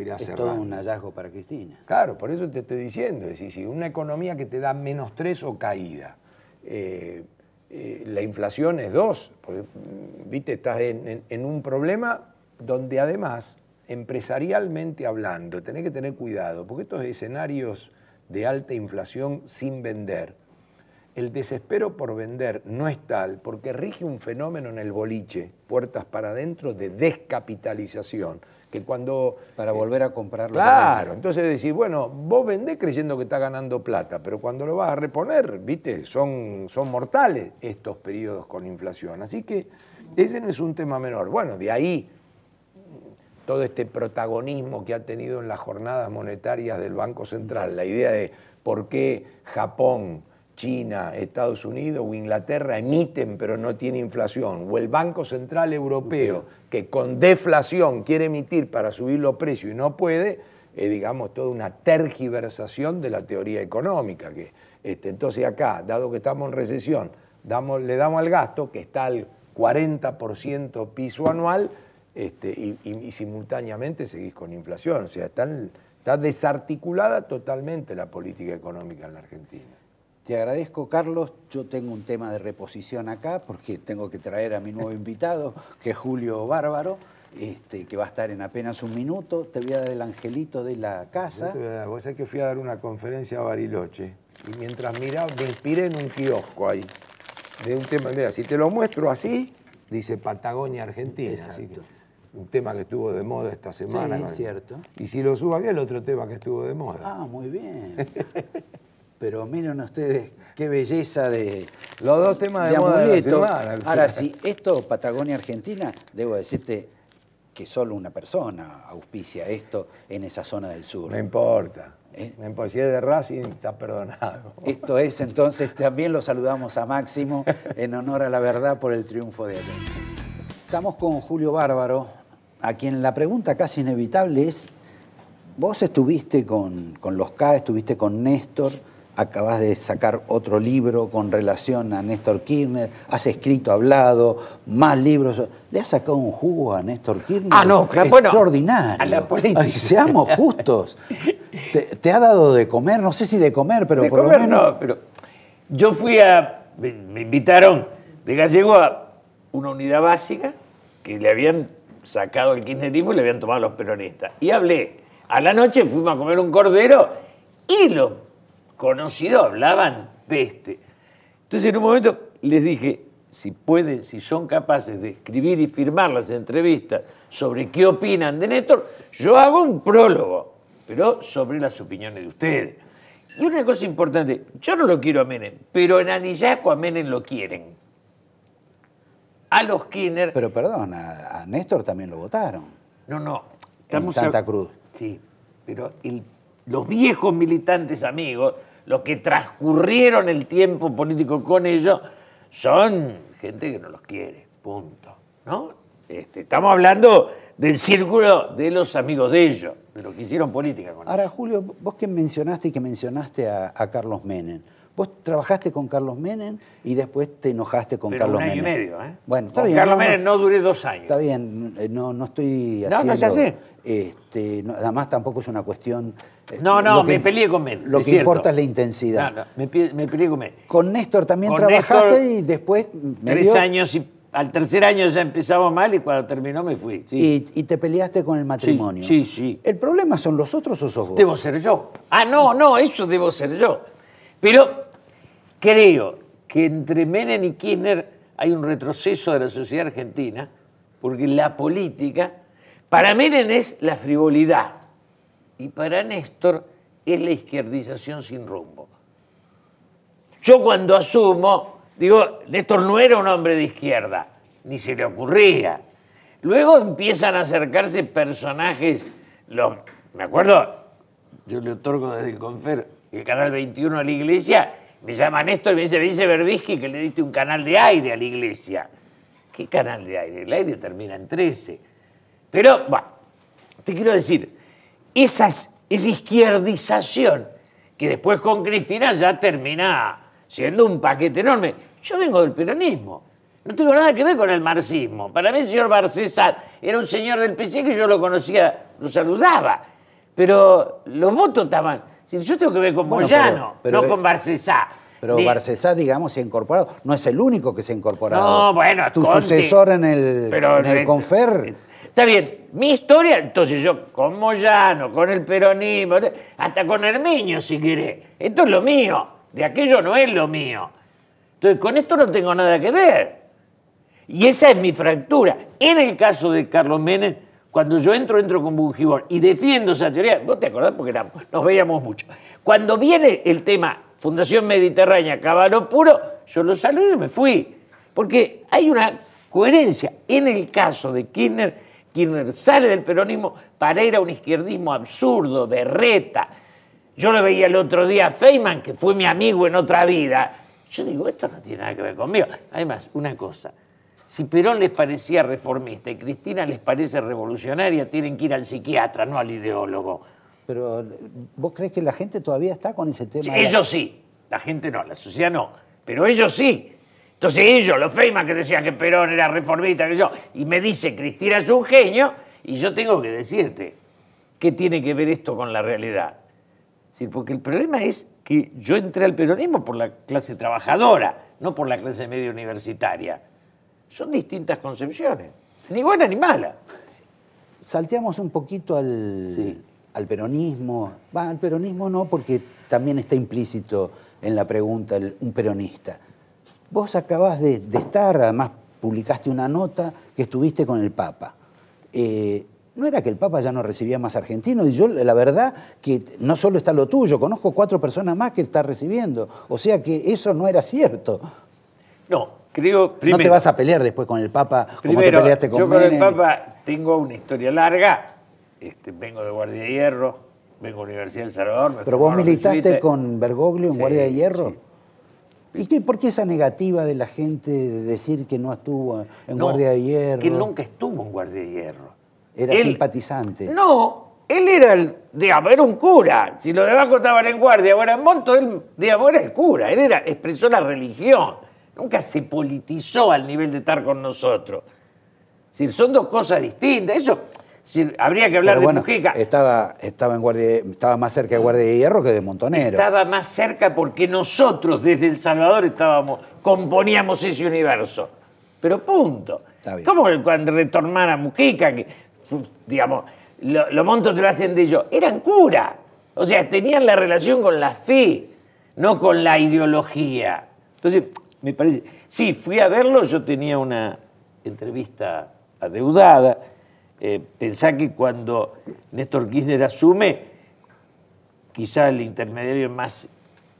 irá a cerrando. Es todo un hallazgo para Cristina. Claro, por eso te estoy diciendo. Es decir, una economía que te da menos tres o caída, eh, eh, la inflación es dos, mm, viste, estás en, un problema donde además, empresarialmente hablando, tenés que tener cuidado, porque estos escenarios de alta inflación sin vender el desespero por vender no es tal porque rige un fenómeno en el boliche, puertas para adentro, de descapitalización. Que cuando. Para eh, volver a comprarlo. Claro, entonces decís, bueno, vos vendés creyendo que está ganando plata, pero cuando lo vas a reponer, viste, son, son mortales estos periodos con inflación. Así que ese no es un tema menor. Bueno, de ahí todo este protagonismo que ha tenido en las jornadas monetarias del Banco Central, la idea de por qué Japón China, Estados Unidos o Inglaterra emiten pero no tiene inflación, o el Banco Central Europeo que con deflación quiere emitir para subir los precios y no puede, es digamos toda una tergiversación de la teoría económica. Que, este, entonces acá, dado que estamos en recesión, le damos al gasto que está al 40% piso anual este, y, simultáneamente seguís con inflación, o sea, está desarticulada totalmente la política económica en la Argentina. Te agradezco, Carlos. Yo tengo un tema de reposición acá porque tengo que traer a mi nuevo invitado, que es Julio Bárbaro, este, que va a estar en apenas un minuto. Te voy a dar el angelito de la casa. voy vos sabés que fui a dar una conferencia a Bariloche y mientras miraba me inspiré en un kiosco ahí. De un tema, mira, si te lo muestro así, dice Patagonia Argentina. un tema que estuvo de moda esta semana. Sí, es cierto. Y si lo subo aquí, el otro tema que estuvo de moda. Ah, muy bien. pero miren ustedes qué belleza de los dos temas de, de Ahora sí, esto Patagonia Argentina, debo decirte que solo una persona auspicia esto en esa zona del sur. No importa. En ¿Eh? de Racing, está perdonado. Esto es, entonces, también lo saludamos a Máximo en honor a la verdad por el triunfo de él. Estamos con Julio Bárbaro, a quien la pregunta casi inevitable es, vos estuviste con, con los K, estuviste con Néstor, acabas de sacar otro libro con relación a Néstor Kirchner, has escrito, hablado, más libros. Le has sacado un jugo a Néstor Kirchner. Ah, no, claro, Extraordinario. a la política. seamos justos. te, ha dado de comer, no sé si de comer, pero por lo menos. pero yo fui a. Me, invitaron de Gallego a una unidad básica que le habían sacado el kirchnerismo y le habían tomado los peronistas. Y hablé. A la noche fuimos a comer un cordero y los conocido hablaban peste. Entonces en un momento les dije, si pueden, si son capaces de escribir y firmar las entrevistas sobre qué opinan de Néstor, yo hago un prólogo, pero sobre las opiniones de ustedes. Y una cosa importante, yo no lo quiero a Menem, pero en Anillaco a Menem lo quieren. A los Kinner. Pero perdón, a, Néstor también lo votaron. No, no. en Santa Cruz. Sí, pero el los viejos militantes amigos, los que transcurrieron el tiempo político con ellos, son gente que no los quiere, punto. ¿no? Este, estamos hablando del círculo de los amigos de ellos, de los que hicieron política con Ahora, ellos. Ahora, Julio, vos que mencionaste y que mencionaste a, a Carlos Menem, Vos trabajaste con Carlos Menem y después te enojaste con Carlos Menem. Un año y medio, ¿eh? Bueno, está con Carlos Menem no duré dos años. Está bien, eh, no, estoy haciendo... No, no se hace. Este, además tampoco es una cuestión... Eh, no, no, me peleé con Menem, Lo que importa es la intensidad. No, no, me, peleé con Menem. Con Néstor también trabajaste y después... Tres años y al tercer año ya empezaba mal y cuando terminó me fui. Y, y, te peleaste con el matrimonio. Sí, sí, ¿El problema son los otros o sos vos? Debo ser yo. Ah, no, no, eso debo ser yo. Pero creo que entre Menem y Kirchner hay un retroceso de la sociedad argentina, porque la política, para Menem es la frivolidad y para Néstor es la izquierdización sin rumbo. Yo cuando asumo, digo, Néstor no era un hombre de izquierda, ni se le ocurría. Luego empiezan a acercarse personajes, los, me acuerdo, yo le otorgo desde el Confer, el Canal 21 a la Iglesia, me llama Néstor y me dice, dice Berbisky que le diste un canal de aire a la iglesia. ¿Qué canal de aire? El aire termina en 13. Pero, bueno, te quiero decir, esas, esa izquierdización que después con Cristina ya termina siendo un paquete enorme. Yo vengo del peronismo. No tengo nada que ver con el marxismo. Para mí el señor Barcesa era un señor del PC que yo lo conocía, lo saludaba. Pero los votos estaban yo tengo que ver con Moyano, no con eh, Barcesá. Pero Barcesá, digamos, se ha incorporado. No es el único que se ha incorporado. No, bueno, Tu sucesor en el, en el Confer. Está bien, mi historia, entonces yo con Moyano, con el peronismo, hasta con Hermiño, si querés. Esto es lo mío, de aquello no es lo mío. Entonces, con esto no tengo nada que ver. Y esa es mi fractura. En el caso de Carlos Menem, cuando yo entro, entro con Bujibor y defiendo esa teoría, vos te acordás porque nos veíamos mucho. Cuando viene el tema Fundación Mediterránea, Caballo Puro, yo lo saludo y me fui. Porque hay una coherencia. En el caso de Kirchner, Kirchner sale del peronismo para ir a un izquierdismo absurdo, berreta. Yo lo veía el otro día a Feynman, que fue mi amigo en otra vida. Yo digo, esto no tiene nada que ver conmigo. Además, una cosa, si Perón les parecía reformista y Cristina les parece revolucionaria, tienen que ir al psiquiatra, no al ideólogo. Pero vos crees que la gente todavía está con ese tema. ellos sí, la gente no, la sociedad no, pero ellos sí. Entonces ellos, los Feynman que decían que Perón era reformista, que yo, y me dice Cristina es un genio, y yo tengo que decirte, ¿qué tiene que ver esto con la realidad? Sí, porque el problema es que yo entré al peronismo por la clase trabajadora, no por la clase media universitaria son distintas concepciones, ni buena ni mala. Salteamos un poquito al, peronismo. Va, al peronismo no, porque también está implícito en la pregunta un peronista. Vos acabás de, estar, además publicaste una nota que estuviste con el Papa. Eh, no era que el Papa ya no recibía más argentinos, y yo la verdad que no solo está lo tuyo, conozco cuatro personas más que está recibiendo, o sea que eso no era cierto. No, Creo, no te vas a pelear después con el Papa primero, te peleaste con Yo con el Papa tengo una historia larga. Este, vengo de Guardia de Hierro, vengo de Universidad de Salvador. ¿Pero vos militaste con Bergoglio en Guardia de Hierro? ¿Y qué, por qué esa negativa de la gente de decir que no estuvo en Guardia de Hierro? Que nunca estuvo en Guardia de Hierro. Era simpatizante. No, él era el, un cura. Si los de abajo estaban en guardia ahora en monto, él, era el cura. Él era, expresó la religión. Nunca se politizó al nivel de estar con nosotros. Es son dos cosas distintas. Eso habría que hablar de Mujica. Estaba, estaba, en guardia, estaba más cerca de Guardia de Hierro que de Montonero. Estaba más cerca porque nosotros desde El Salvador estábamos, componíamos ese universo. Pero punto. ¿Cómo cuando retornara Mujica, que, digamos, lo, lo te lo hacen de ellos? Eran cura. O sea, tenían la relación con la fe, no con la ideología. Entonces, me parece. Sí, fui a verlo, yo tenía una entrevista adeudada. Eh, que cuando Néstor Kirchner asume, quizá el intermediario más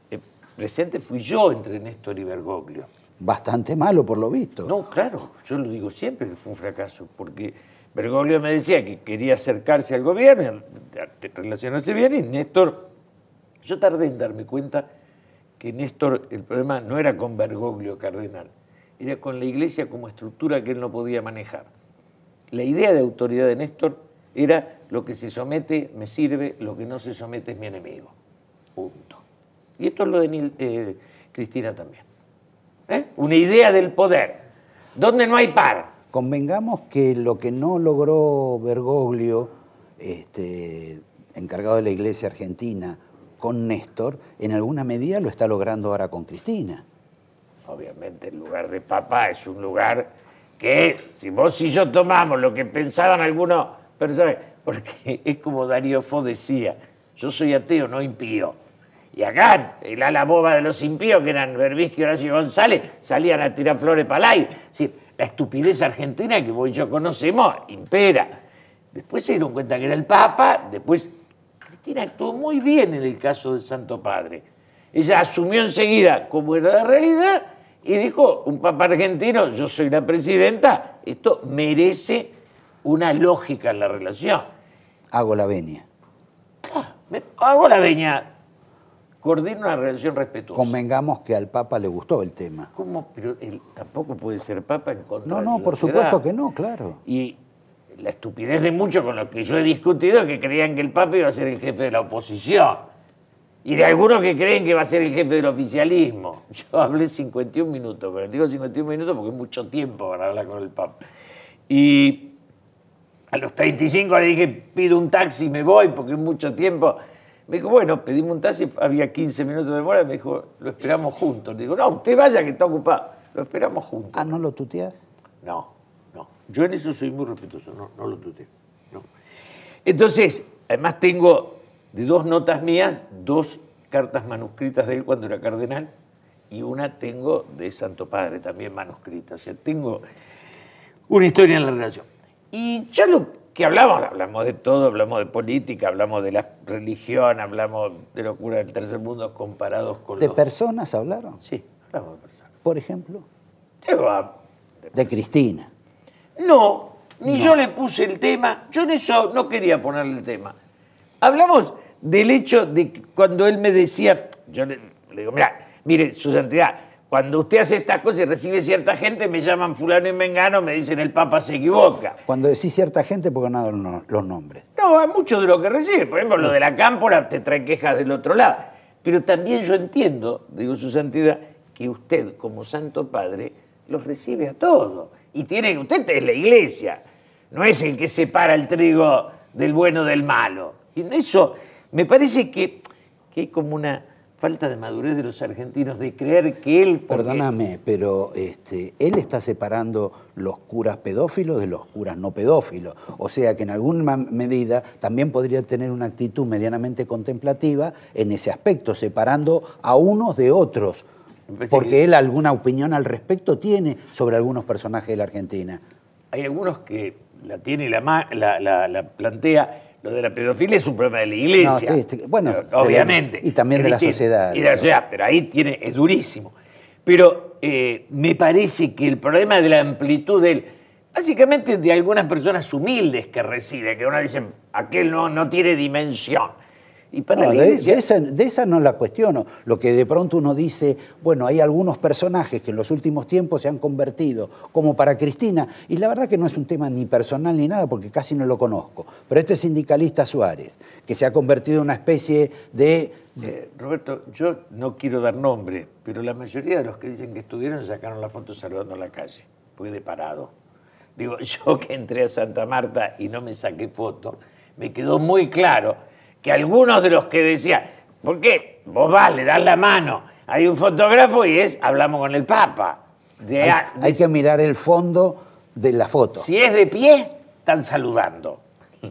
eh, presente fui yo entre Néstor y Bergoglio. Bastante malo, por lo visto. No, claro, yo lo digo siempre que fue un fracaso, porque Bergoglio me decía que quería acercarse al gobierno, relacionarse bien, y Néstor, yo tardé en darme cuenta que Néstor, el problema no era con Bergoglio Cardenal, era con la iglesia como estructura que él no podía manejar. La idea de autoridad de Néstor era lo que se somete me sirve, lo que no se somete es mi enemigo. Punto. Y esto es lo de eh, Cristina también. ¿Eh? Una idea del poder, donde no hay par. Convengamos que lo que no logró Bergoglio, este, encargado de la Iglesia Argentina, con Néstor, en alguna medida lo está logrando ahora con Cristina. Obviamente el lugar de papá es un lugar que si vos y yo tomamos lo que pensaban algunos personas, porque es como Darío Fo decía, yo soy ateo, no impío. Y acá, el ala boba de los impíos, que eran Horacio y González, salían a tirar flores para el la estupidez argentina que vos y yo conocemos impera. Después se dieron cuenta que era el Papa, después actuó muy bien en el caso del Santo Padre. Ella asumió enseguida cómo era la realidad y dijo, un papa argentino, yo soy la presidenta, esto merece una lógica en la relación. Hago la venia. hago la veña. Coordino una relación respetuosa. Convengamos que al Papa le gustó el tema. ¿Cómo? Pero él tampoco puede ser Papa en contra de No, no, por supuesto que no, claro. Y la estupidez de muchos con los que yo he discutido es que creían que el Papa iba a ser el jefe de la oposición. Y de algunos que creen que va a ser el jefe del oficialismo. Yo hablé 51 minutos, pero digo 51 minutos porque es mucho tiempo para hablar con el Papa. Y a los 35 le dije, pido un taxi, me voy, porque es mucho tiempo. Me dijo, bueno, pedimos un taxi, había 15 minutos de demora, me dijo, lo esperamos juntos. Le digo, no, usted vaya que está ocupado. Lo esperamos juntos. Ah, ¿no lo tuteas? No. Yo en eso soy muy respetuoso, no, lo tuteo. No. Entonces, además tengo de dos notas mías, dos cartas manuscritas de él cuando era cardenal y una tengo de Santo Padre también manuscrita. O sea, tengo una historia en la relación. Y ya lo que hablamos, hablamos de todo, hablamos de política, hablamos de la religión, hablamos de locura del tercer mundo comparados con ¿De personas hablaron? Sí, hablamos de personas. ¿Por ejemplo? Ah, de Cristina. No, ni yo le puse el tema, yo en eso no quería ponerle el tema. Hablamos del hecho de que cuando él me decía, yo le, digo, mira, mire, su santidad, cuando usted hace estas cosas y recibe cierta gente, me llaman fulano y mengano, me dicen el Papa se equivoca. Cuando decís cierta gente, porque nada no, los nombres. No, hay mucho de lo que recibe. Por ejemplo, lo de la cámpora te trae quejas del otro lado. Pero también yo entiendo, digo su santidad, que usted como Santo Padre los recibe a todos y tiene, usted es la iglesia, no es el que separa el trigo del bueno del malo. Y eso me parece que, hay como una falta de madurez de los argentinos de creer que él... Perdóname, pero este, él está separando los curas pedófilos de los curas no pedófilos. O sea que en alguna medida también podría tener una actitud medianamente contemplativa en ese aspecto, separando a unos de otros porque él alguna opinión al respecto tiene sobre algunos personajes de la Argentina. Hay algunos que la tiene la, plantea. Lo de la pedofilia es un problema de la iglesia. Este, bueno, obviamente. y también de la sociedad. Y de la sociedad, pero ahí tiene, es durísimo. Pero eh, me parece que el problema de la amplitud del. Básicamente de algunas personas humildes que recibe, que uno dicen, aquel no, no tiene dimensión. Y para de, esa, no la cuestiono. Lo que de pronto uno dice, bueno, hay algunos personajes que en los últimos tiempos se han convertido, como para Cristina, y la verdad que no es un tema ni personal ni nada, porque casi no lo conozco. Pero este sindicalista Suárez, que se ha convertido en una especie de... Roberto, yo no quiero dar nombre, pero la mayoría de los que dicen que estuvieron sacaron la foto saludando a la calle. Fue de parado. Digo, yo que entré a Santa Marta y no me saqué foto, me quedó muy claro que algunos de los que decían, ¿por qué? Vos vas, le das la mano, hay un fotógrafo y es, hablamos con el Papa. hay, hay que mirar el fondo de la foto. Si es de pie, están saludando.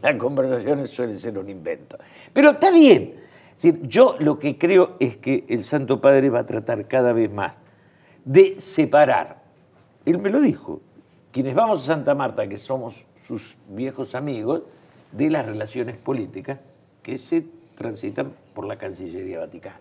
Las conversaciones suelen ser un invento. Pero está bien. Yo lo que creo es que el Santo Padre va a tratar cada vez más de separar. Él me lo dijo. Quienes vamos a Santa Marta, que somos sus viejos amigos, de las relaciones políticas que se transitan por la Cancillería Vaticana.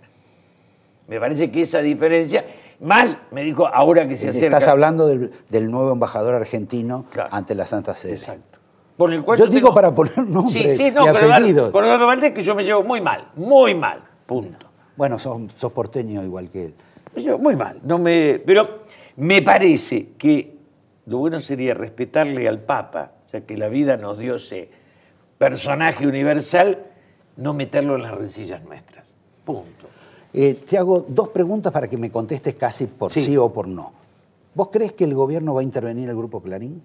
Me parece que esa diferencia, más me dijo ahora que se eh, acerca. Estás hablando del, nuevo embajador argentino ante la Santa Sede. Exacto. Por el yo, digo para poner nombres sí, sí, no, y Por lo es que yo me llevo muy mal, muy mal, punto. Bueno, sos, porteño igual que él. Me muy mal, no me... Pero me parece que lo bueno sería respetarle al Papa, ya que la vida nos dio ese personaje universal, no meterlo en las rencillas nuestras. Punto. Eh, te hago dos preguntas para que me contestes casi por sí. o por no. ¿Vos crees que el gobierno va a intervenir al Grupo Clarín?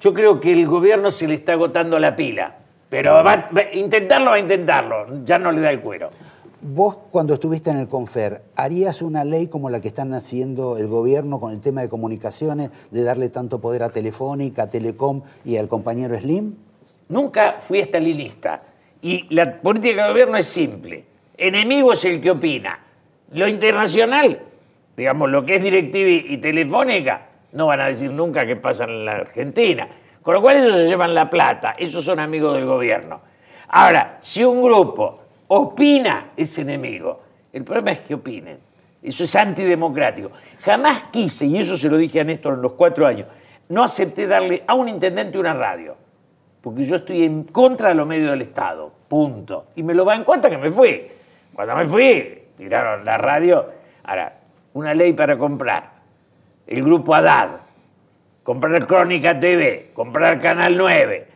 Yo creo que el gobierno se le está agotando la pila, pero va, a intentarlo va a intentarlo, ya no le da el cuero. Vos cuando estuviste en el Confer, ¿harías una ley como la que están haciendo el gobierno con el tema de comunicaciones, de darle tanto poder a Telefónica, a Telecom y al compañero Slim? Nunca fui estalinista y la política de gobierno es simple. Enemigo es el que opina. Lo internacional, digamos, lo que es directiva y telefónica, no van a decir nunca qué pasa en la Argentina. Con lo cual ellos se llevan la plata, esos son amigos del gobierno. Ahora, si un grupo opina, es enemigo. El problema es que opinen. Eso es antidemocrático. Jamás quise, y eso se lo dije a Néstor en los cuatro años, no acepté darle a un intendente una radio porque yo estoy en contra de los medios del Estado, punto. Y me lo va en cuenta que me fui. Cuando me fui, tiraron la radio. Ahora, una ley para comprar. El grupo Haddad, comprar Crónica TV, comprar Canal 9,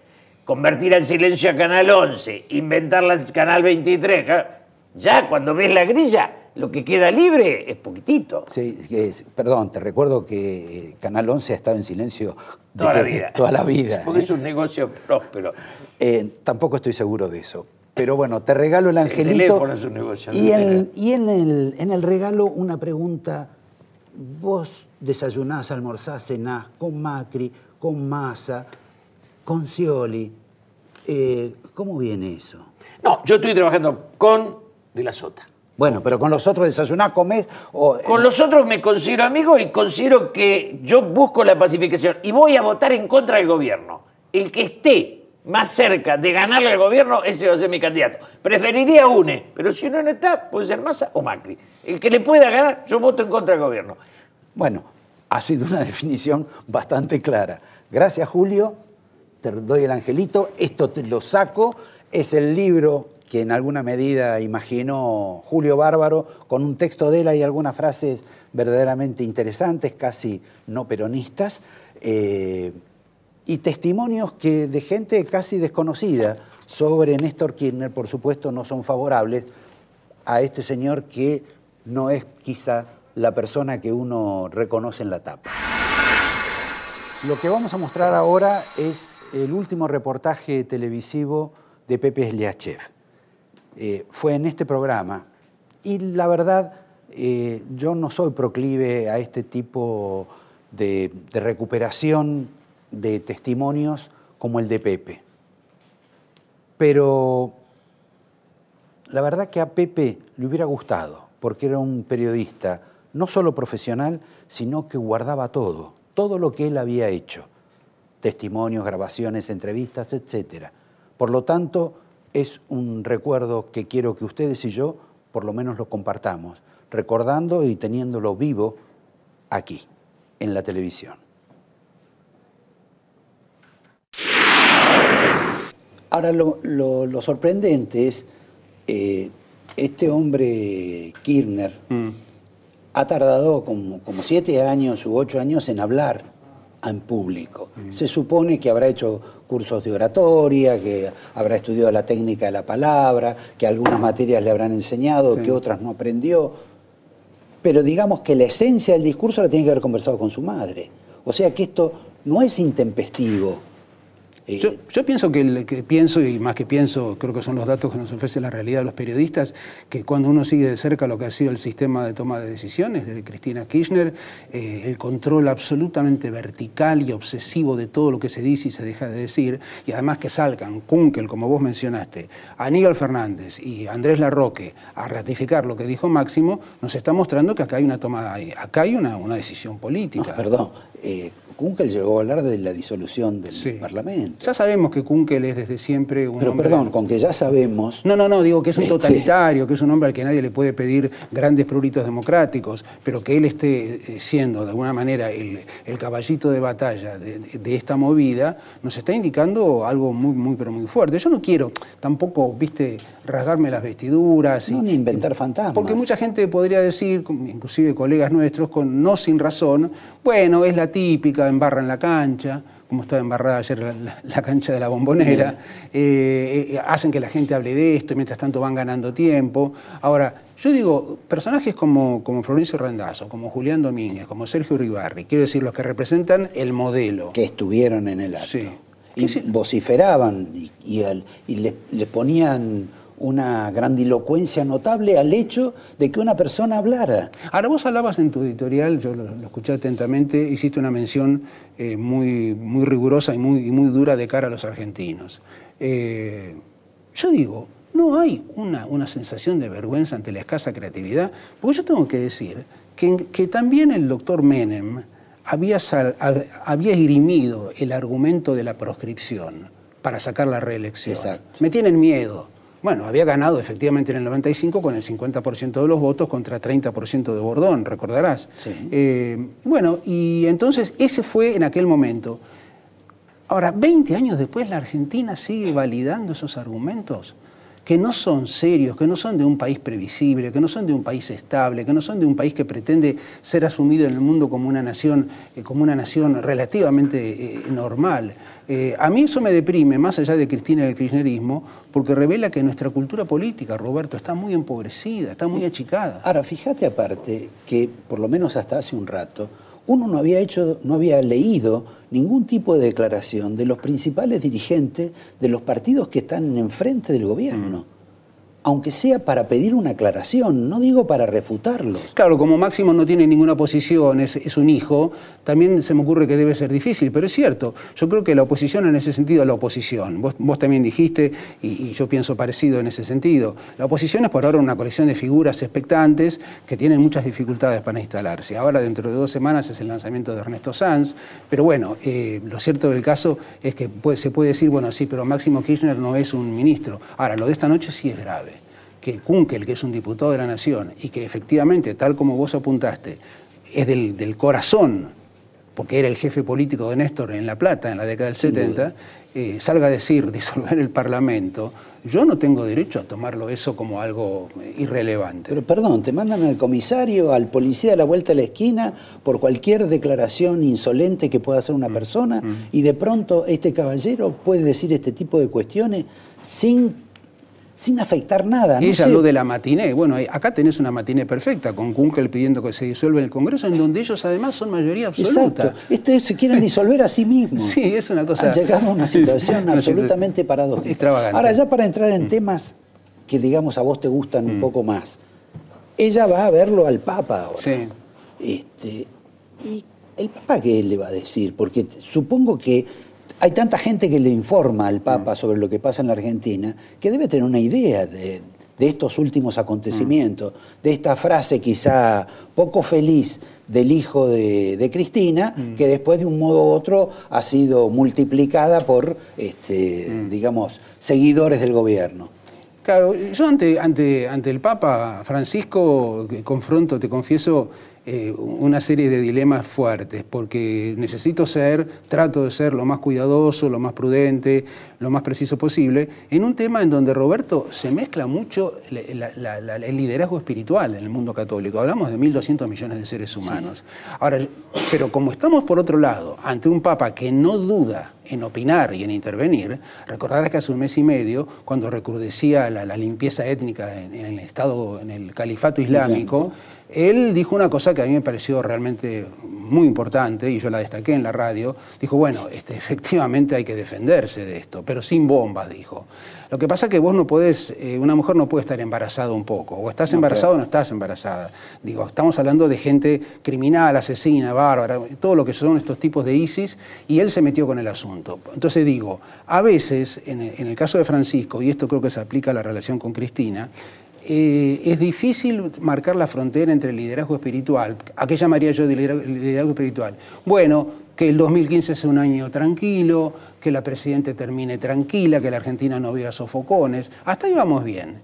convertir al silencio a Canal 11, inventar la Canal 23. Ya cuando ves la grilla, lo que queda libre es poquitito. Sí, perdón, te recuerdo que eh, Canal 11 ha estado en silencio toda la vida. Toda la vida Porque ¿eh? es un negocio próspero. Eh, tampoco estoy seguro de eso. Pero bueno, te regalo el angelito. El es un negocio. Y, en, y en, el, regalo una pregunta. Vos desayunás, almorzás, cenás con Macri, con Massa, con Scioli. ¿Cómo viene eso? No, yo estoy trabajando con De la Sota. Bueno, pero con los otros desayunás, comés o... Eh, con los otros me considero amigo y considero que yo busco la pacificación y voy a votar en contra del gobierno. El que esté más cerca de ganarle al gobierno, ese va a ser mi candidato. Preferiría UNE, pero si no, no está, puede ser Massa o Macri. El que le pueda ganar, yo voto en contra del gobierno. Bueno, ha sido una definición bastante clara. Gracias, Julio. Te doy el angelito. Esto te lo saco. Es el libro que en alguna medida imaginó Julio Bárbaro, con un texto de él hay algunas frases verdaderamente interesantes, casi no peronistas, eh, y testimonios que de gente casi desconocida sobre Néstor Kirchner, por supuesto, no son favorables a este señor que no es quizá la persona que uno reconoce en la tapa. Lo que vamos a mostrar ahora es el último reportaje televisivo de Pepe Sliachev. Eh, fue en este programa. Y la verdad, eh, yo no soy proclive a este tipo de, de recuperación de testimonios como el de Pepe. Pero la verdad que a Pepe le hubiera gustado, porque era un periodista no solo profesional, sino que guardaba todo, todo lo que él había hecho, testimonios, grabaciones, entrevistas, etc. Por lo tanto, es un recuerdo que quiero que ustedes y yo por lo menos lo compartamos, recordando y teniéndolo vivo aquí, en la televisión. Ahora, lo, sorprendente es, eh, este hombre Kirchner mm. ha tardado como, como siete años u ocho años en hablar en público. Se supone que habrá hecho cursos de oratoria, que habrá estudiado la técnica de la palabra, que algunas materias le habrán enseñado, que otras no aprendió. Pero digamos que la esencia del discurso la tiene que haber conversado con su madre. O sea que esto no es intempestivo. Eh, yo, pienso que, pienso, y más que pienso, creo que son los datos que nos ofrece la realidad de los periodistas, que cuando uno sigue de cerca lo que ha sido el sistema de toma de decisiones de Cristina Kirchner, eh, el control absolutamente vertical y obsesivo de todo lo que se dice y se deja de decir, y además que salgan Kunkel, como vos mencionaste, Aníbal Fernández y Andrés Larroque a ratificar lo que dijo Máximo, nos está mostrando que acá hay una toma, acá hay una, una decisión política. No, ah, perdón. Eh, Kunkel llegó a hablar de la disolución del Parlamento. Ya sabemos que Kunkel es desde siempre un. Pero perdón, con que ya sabemos. No, no, no, digo que es un este totalitario, que es un hombre al que nadie le puede pedir grandes pruritos democráticos, pero que él esté eh, siendo de alguna manera el, caballito de batalla de, esta movida, nos está indicando algo muy, muy, pero muy fuerte. Yo no quiero tampoco, viste, rasgarme las vestiduras. ni inventar fantasmas. Porque mucha gente podría decir, inclusive colegas nuestros, con no sin razón, bueno, es la típica embarra en en la cancha, como estaba embarrada ayer la, cancha de la bombonera, eh, eh, hacen que la gente hable de esto y mientras tanto van ganando tiempo. Ahora, yo digo, personajes como, como Florencio Rendazo, como Julián Domínguez, como Sergio Uribarri, quiero decir, los que representan el modelo. Que estuvieron en el acto. Y vociferaban y, le, le ponían una grandilocuencia notable al hecho de que una persona hablara. Ahora vos hablabas en tu editorial, yo lo, escuché atentamente, hiciste una mención eh, muy, rigurosa y muy, dura de cara a los argentinos. Eh, yo digo, no hay una, sensación de vergüenza ante la escasa creatividad, porque yo tengo que decir que, también el doctor Menem había, había esgrimido el argumento de la proscripción para sacar la reelección. Exacto. Me tienen miedo bueno, había ganado efectivamente en el 95 con el 50% de los votos contra 30% de Bordón, recordarás. Eh, bueno, y entonces ese fue en aquel momento. Ahora, 20 años después, la Argentina sigue validando esos argumentos que no son serios, que no son de un país previsible, que no son de un país estable, que no son de un país que pretende ser asumido en el mundo como una nación, eh, como una nación relativamente eh, normal. Eh, a mí eso me deprime, más allá de Cristina y del kirchnerismo, porque revela que nuestra cultura política, Roberto, está muy empobrecida, está muy achicada. Ahora, fíjate aparte que, por lo menos hasta hace un rato, uno no había hecho, no había leído ningún tipo de declaración de los principales dirigentes de los partidos que están enfrente del gobierno. Mm aunque sea para pedir una aclaración, no digo para refutarlos. Claro, como Máximo no tiene ninguna posición, es, un hijo, también se me ocurre que debe ser difícil, pero es cierto, yo creo que la oposición en ese sentido es la oposición. Vos, también dijiste, y, yo pienso parecido en ese sentido, la oposición es por ahora una colección de figuras expectantes que tienen muchas dificultades para instalarse. Ahora, dentro de dos semanas, es el lanzamiento de Ernesto Sanz, pero bueno, eh, lo cierto del caso es que se puede decir, bueno, sí, pero Máximo Kirchner no es un ministro. Ahora, lo de esta noche sí es grave que Kunkel, que es un diputado de la Nación, y que efectivamente, tal como vos apuntaste, es del, corazón, porque era el jefe político de Néstor en La Plata en la década del 70, eh, salga a decir disolver el Parlamento, yo no tengo derecho a tomarlo eso como algo eh, irrelevante. Pero perdón, te mandan al comisario, al policía a la vuelta de la esquina por cualquier declaración insolente que pueda hacer una mm, persona mm. y de pronto este caballero puede decir este tipo de cuestiones sin sin afectar nada. No Ella habló de la matiné. Bueno, eh, acá tenés una matiné perfecta, con Kunkel pidiendo que se disuelva el Congreso, en donde ellos además son mayoría absoluta. Exacto. Este, se quieren disolver a sí mismos. Sí, es una cosa... Llegamos a una situación absolutamente paradójica. Extravagante. Ahora, ya para entrar en mm. temas que, digamos, a vos te gustan un mm. poco más. Ella va a verlo al Papa ahora. Sí. Este, ¿Y el Papa qué le va a decir? Porque supongo que hay tanta gente que le informa al Papa mm. sobre lo que pasa en la Argentina que debe tener una idea de, estos últimos acontecimientos, mm. de esta frase quizá poco feliz del hijo de, Cristina, mm. que después de un modo u otro ha sido multiplicada por, este, digamos, seguidores del gobierno. Claro, yo ante, ante, ante el Papa Francisco confronto, te confieso, eh, una serie de dilemas fuertes, porque necesito ser, trato de ser lo más cuidadoso, lo más prudente, lo más preciso posible, en un tema en donde, Roberto, se mezcla mucho el liderazgo espiritual en el mundo católico. Hablamos de 1.200 millones de seres humanos. Ahora, pero como estamos, por otro lado, ante un Papa que no duda en opinar y en intervenir, recordarás que hace un mes y medio, cuando recrudecía la, limpieza étnica en, el Estado, en el califato islámico, él dijo una cosa que a mí me pareció realmente muy importante y yo la destaqué en la radio. Dijo, bueno, este, efectivamente hay que defenderse de esto, pero sin bombas, dijo. Lo que pasa es que vos no puedes, eh, una mujer no puede estar embarazada un poco, o estás embarazada o no estás embarazada. Digo, estamos hablando de gente criminal, asesina, bárbara, todo lo que son estos tipos de ISIS, y él se metió con el asunto. Entonces digo, a veces, en el caso de Francisco, y esto creo que se aplica a la relación con Cristina, eh, es difícil marcar la frontera entre el liderazgo espiritual. ¿A qué llamaría yo de liderazgo, espiritual? Bueno, que el 2015 sea un año tranquilo, que la presidenta termine tranquila, que la Argentina no viva sofocones. Hasta ahí vamos bien.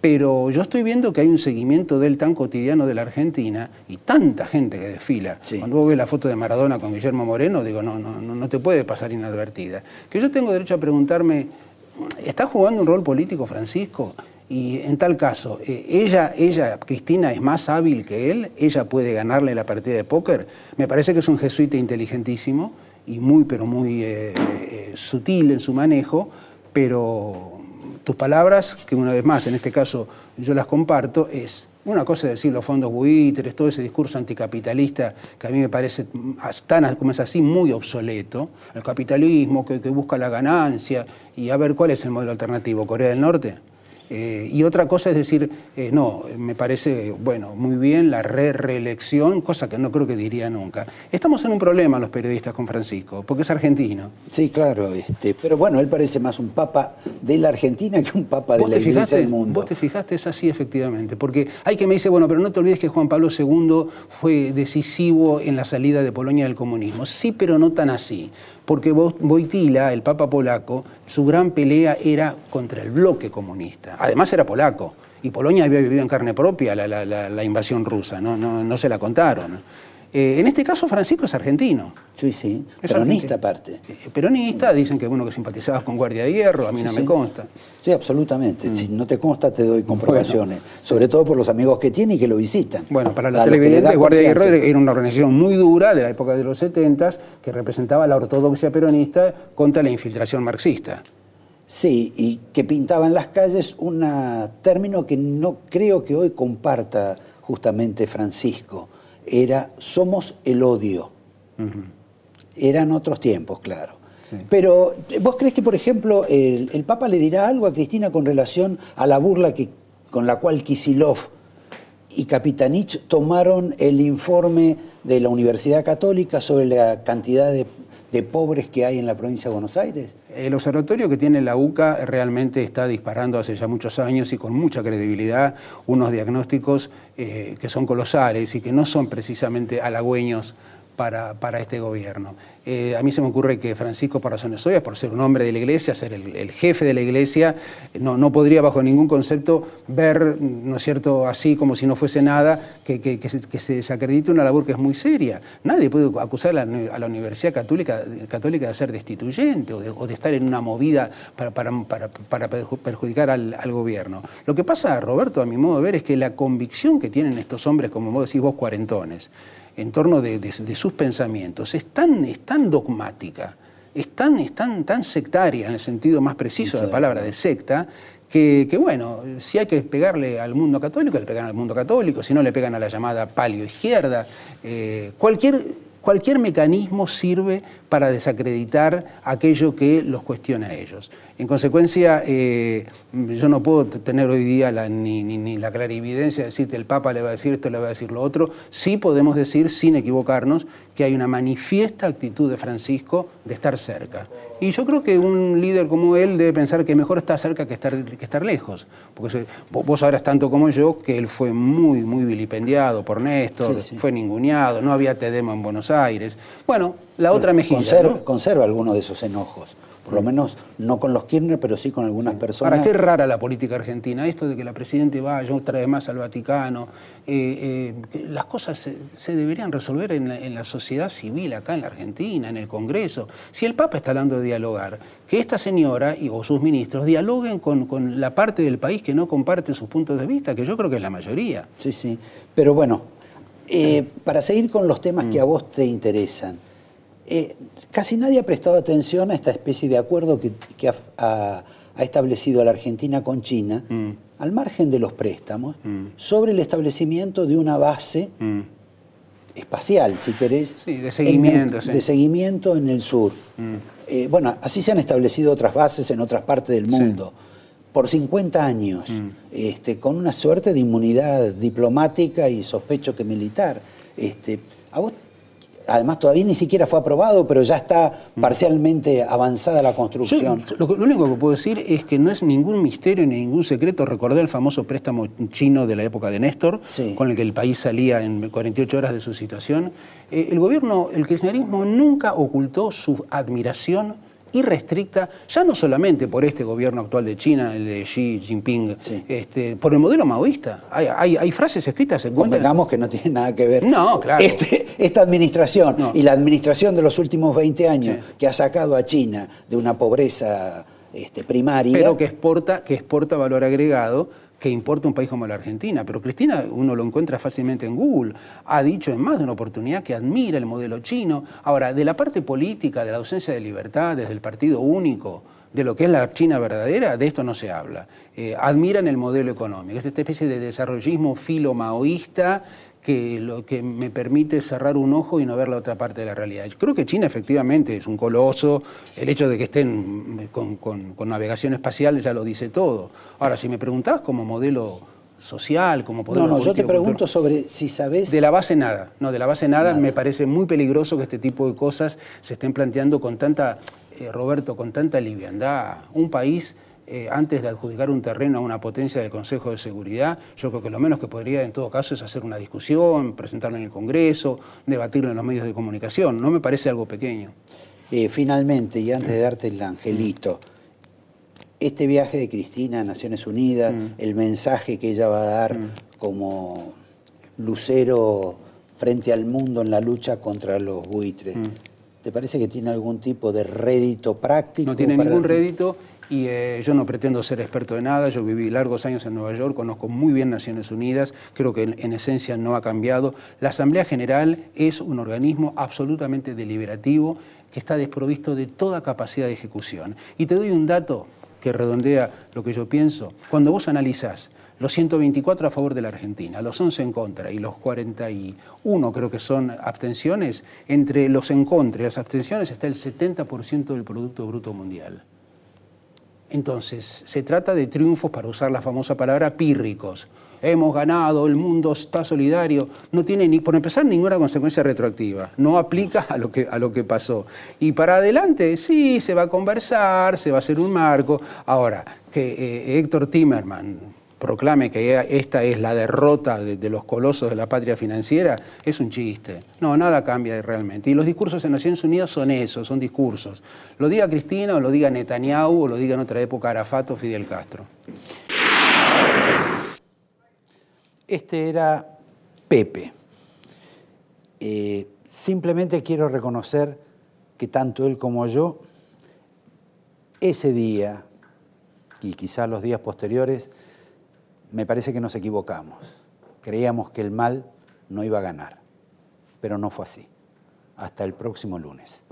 Pero yo estoy viendo que hay un seguimiento del tan cotidiano de la Argentina y tanta gente que desfila. Cuando vos ves la foto de Maradona con Guillermo Moreno, digo, no, no, no te puede pasar inadvertida. Que yo tengo derecho a preguntarme, ¿está jugando un rol político Francisco? Y en tal caso, eh, ella, ella, Cristina, es más hábil que él, ella puede ganarle la partida de póker. Me parece que es un jesuita inteligentísimo y muy, pero muy eh, eh, sutil en su manejo, pero tus palabras, que una vez más, en este caso yo las comparto, es una cosa decir los fondos buitres, todo ese discurso anticapitalista que a mí me parece tan, como es así, muy obsoleto, el capitalismo que, que busca la ganancia y a ver cuál es el modelo alternativo, Corea del Norte. Eh, y otra cosa es decir, eh, no, me parece, bueno, muy bien la reelección cosa que no creo que diría nunca. Estamos en un problema los periodistas con Francisco, porque es argentino. Sí, claro, este, pero bueno, él parece más un papa de la Argentina que un papa de la Iglesia del mundo. Vos te fijaste, es así efectivamente, porque hay que me dice, bueno, pero no te olvides que Juan Pablo II fue decisivo en la salida de Polonia del comunismo. Sí, pero no tan así porque Wojtyla, el papa polaco, su gran pelea era contra el bloque comunista. Además era polaco, y Polonia había vivido en carne propia la, invasión rusa, no se la contaron. Eh, en este caso, Francisco es argentino. Sí, sí. peronista aparte. Eh, eh, peronista, dicen que uno que simpatizabas con Guardia de Hierro, a mí no me consta. Sí, absolutamente. Mm. Si no te consta, te doy comprobaciones. Sobre todo por los amigos que tiene y que lo visitan. Bueno, para la televidentes, Guardia de Hierro era una organización muy dura de la época de los 70 que representaba la ortodoxia peronista contra la infiltración marxista. Sí, y que pintaba en las calles un término que no creo que hoy comparta justamente Francisco era somos el odio. Eran otros tiempos, claro. Pero, ¿vos crees que, por ejemplo, el, Papa le dirá algo a Cristina con relación a la burla que, con la cual Kisilov y Capitanich tomaron el informe de la Universidad Católica sobre la cantidad de de pobres que hay en la provincia de Buenos Aires? El eh, observatorio que tiene la UCA realmente está disparando hace ya muchos años y con mucha credibilidad unos diagnósticos eh, que son colosales y que no son precisamente halagüeños para, este gobierno. Eh, a mí se me ocurre que Francisco Parazones Soya, por ser un hombre de la iglesia, ser el, jefe de la iglesia, no, no, podría bajo ningún concepto ver, ¿no es cierto?, así como si no fuese nada, que, se, desacredite una labor que es muy seria. Nadie puede acusar a la, Universidad Católica, Católica de ser destituyente o de, estar en una movida para, perjudicar al, gobierno. Lo que pasa, Roberto, a mi modo de ver, es que la convicción que tienen estos hombres, como decís vos, cuarentones, en torno de, sus pensamientos es tan, dogmática, es tan, tan, sectaria en el sentido más preciso de la palabra de secta, que, bueno, si hay que pegarle al mundo católico, le pegan al mundo católico, si no le pegan a la llamada palio izquierda, eh, cualquier, cualquier mecanismo sirve para desacreditar aquello que los cuestiona a ellos. En consecuencia, eh, yo no puedo tener hoy día la, ni, la clarividencia de decirte el Papa le va a decir esto, le va a decir lo otro. Sí podemos decir, sin equivocarnos, que hay una manifiesta actitud de Francisco de estar cerca. Y yo creo que un líder como él debe pensar que mejor estar cerca que estar, lejos. Porque vos sabrás tanto como yo que él fue muy, muy vilipendiado por Néstor, fue ninguneado, no había Tedema en Buenos Aires. Bueno, la otra mejilla. Conserva, conserva algunos de esos enojos. Por lo menos no con los Kirchner, pero sí con algunas personas. ¿Para qué rara la política argentina, esto de que la Presidente vaya otra vez más al Vaticano. Eh, eh, las cosas se, deberían resolver en la, sociedad civil, acá en la Argentina, en el Congreso. Si el Papa está hablando de dialogar, que esta señora o sus ministros dialoguen con, la parte del país que no comparte sus puntos de vista, que yo creo que es la mayoría. Sí, sí. Pero bueno, eh, para seguir con los temas que mm. a vos te interesan. Eh, casi nadie ha prestado atención a esta especie de acuerdo que, ha, establecido la Argentina con China, mm. al margen de los préstamos, mm. sobre el establecimiento de una base mm. espacial, si querés. de seguimiento. De seguimiento en el sur. Eh, bueno, así se han establecido otras bases en otras partes del mundo. Por 50 años, este, con una suerte de inmunidad diplomática y sospecho que militar. Este, ¿A vos además todavía ni siquiera fue aprobado, pero ya está mm. parcialmente avanzada la construcción. lo, único que puedo decir es que no es ningún misterio ni ningún secreto. Recordé el famoso préstamo chino de la época de Néstor, con el que el país salía en 48 horas de su situación. Eh, el gobierno, el kirchnerismo nunca ocultó su admiración y restricta, ya no solamente por este gobierno actual de China, el de Xi Jinping, este, por el modelo maoísta. Hay, frases escritas en cuenta. Digamos que no tiene nada que ver. No, claro. Este, esta administración y la administración de los últimos 20 años que ha sacado a China de una pobreza este, primaria. Pero que exporta, que exporta valor agregado que importa un país como la Argentina, pero Cristina uno lo encuentra fácilmente en Google, ha dicho en más de una oportunidad que admira el modelo chino. Ahora, de la parte política, de la ausencia de libertad, desde el partido único, de lo que es la China verdadera, de esto no se habla. Eh, admiran el modelo económico, es esta especie de desarrollismo filo-maoísta filomaoísta que lo que me permite cerrar un ojo y no ver la otra parte de la realidad. creo que China efectivamente es un coloso, el hecho de que estén eh, con, navegación espacial ya lo dice todo. Ahora, si me preguntás como modelo social, como poder... No, no, yo te pregunto sobre si sabes... De la base nada, no, de la base nada, me parece muy peligroso que este tipo de cosas se estén planteando con tanta, eh, Roberto, con tanta liviandad. Un país eh, antes de adjudicar un terreno a una potencia del Consejo de Seguridad, yo creo que lo menos que podría en todo caso es hacer una discusión, presentarlo en el Congreso, debatirlo en los medios de comunicación. No me parece algo pequeño. Eh, finalmente, y antes de darte el angelito, este viaje de Cristina a Naciones Unidas, mm. el mensaje que ella va a dar mm. como lucero frente al mundo en la lucha contra los buitres. Mm. ¿Te parece que tiene algún tipo de rédito práctico? No tiene ningún rédito y eh, yo no pretendo ser experto de nada, yo viví largos años en Nueva York, conozco muy bien Naciones Unidas, creo que en, esencia no ha cambiado. La Asamblea General es un organismo absolutamente deliberativo que está desprovisto de toda capacidad de ejecución. Y te doy un dato que redondea lo que yo pienso. Cuando vos analizás los 124 a favor de la Argentina, los 11 en contra y los 41 creo que son abstenciones, entre los en contra y las abstenciones está el 70% del Producto Bruto Mundial. Entonces, se trata de triunfos, para usar la famosa palabra, pírricos. Hemos ganado, el mundo está solidario. No tiene, ni, por empezar, ninguna consecuencia retroactiva. No aplica a lo, que, a lo que pasó. Y para adelante, sí, se va a conversar, se va a hacer un marco. Ahora, que eh, Héctor Timerman, proclame que esta es la derrota de, los colosos de la patria financiera, es un chiste. No, nada cambia realmente. Y los discursos en Naciones Unidas son eso, son discursos. Lo diga Cristina, o lo diga Netanyahu, o lo diga en otra época Arafat o Fidel Castro. Este era Pepe. Eh, simplemente quiero reconocer que tanto él como yo, ese día, y quizá los días posteriores, me parece que nos equivocamos. Creíamos que el mal no iba a ganar, pero no fue así. Hasta el próximo lunes.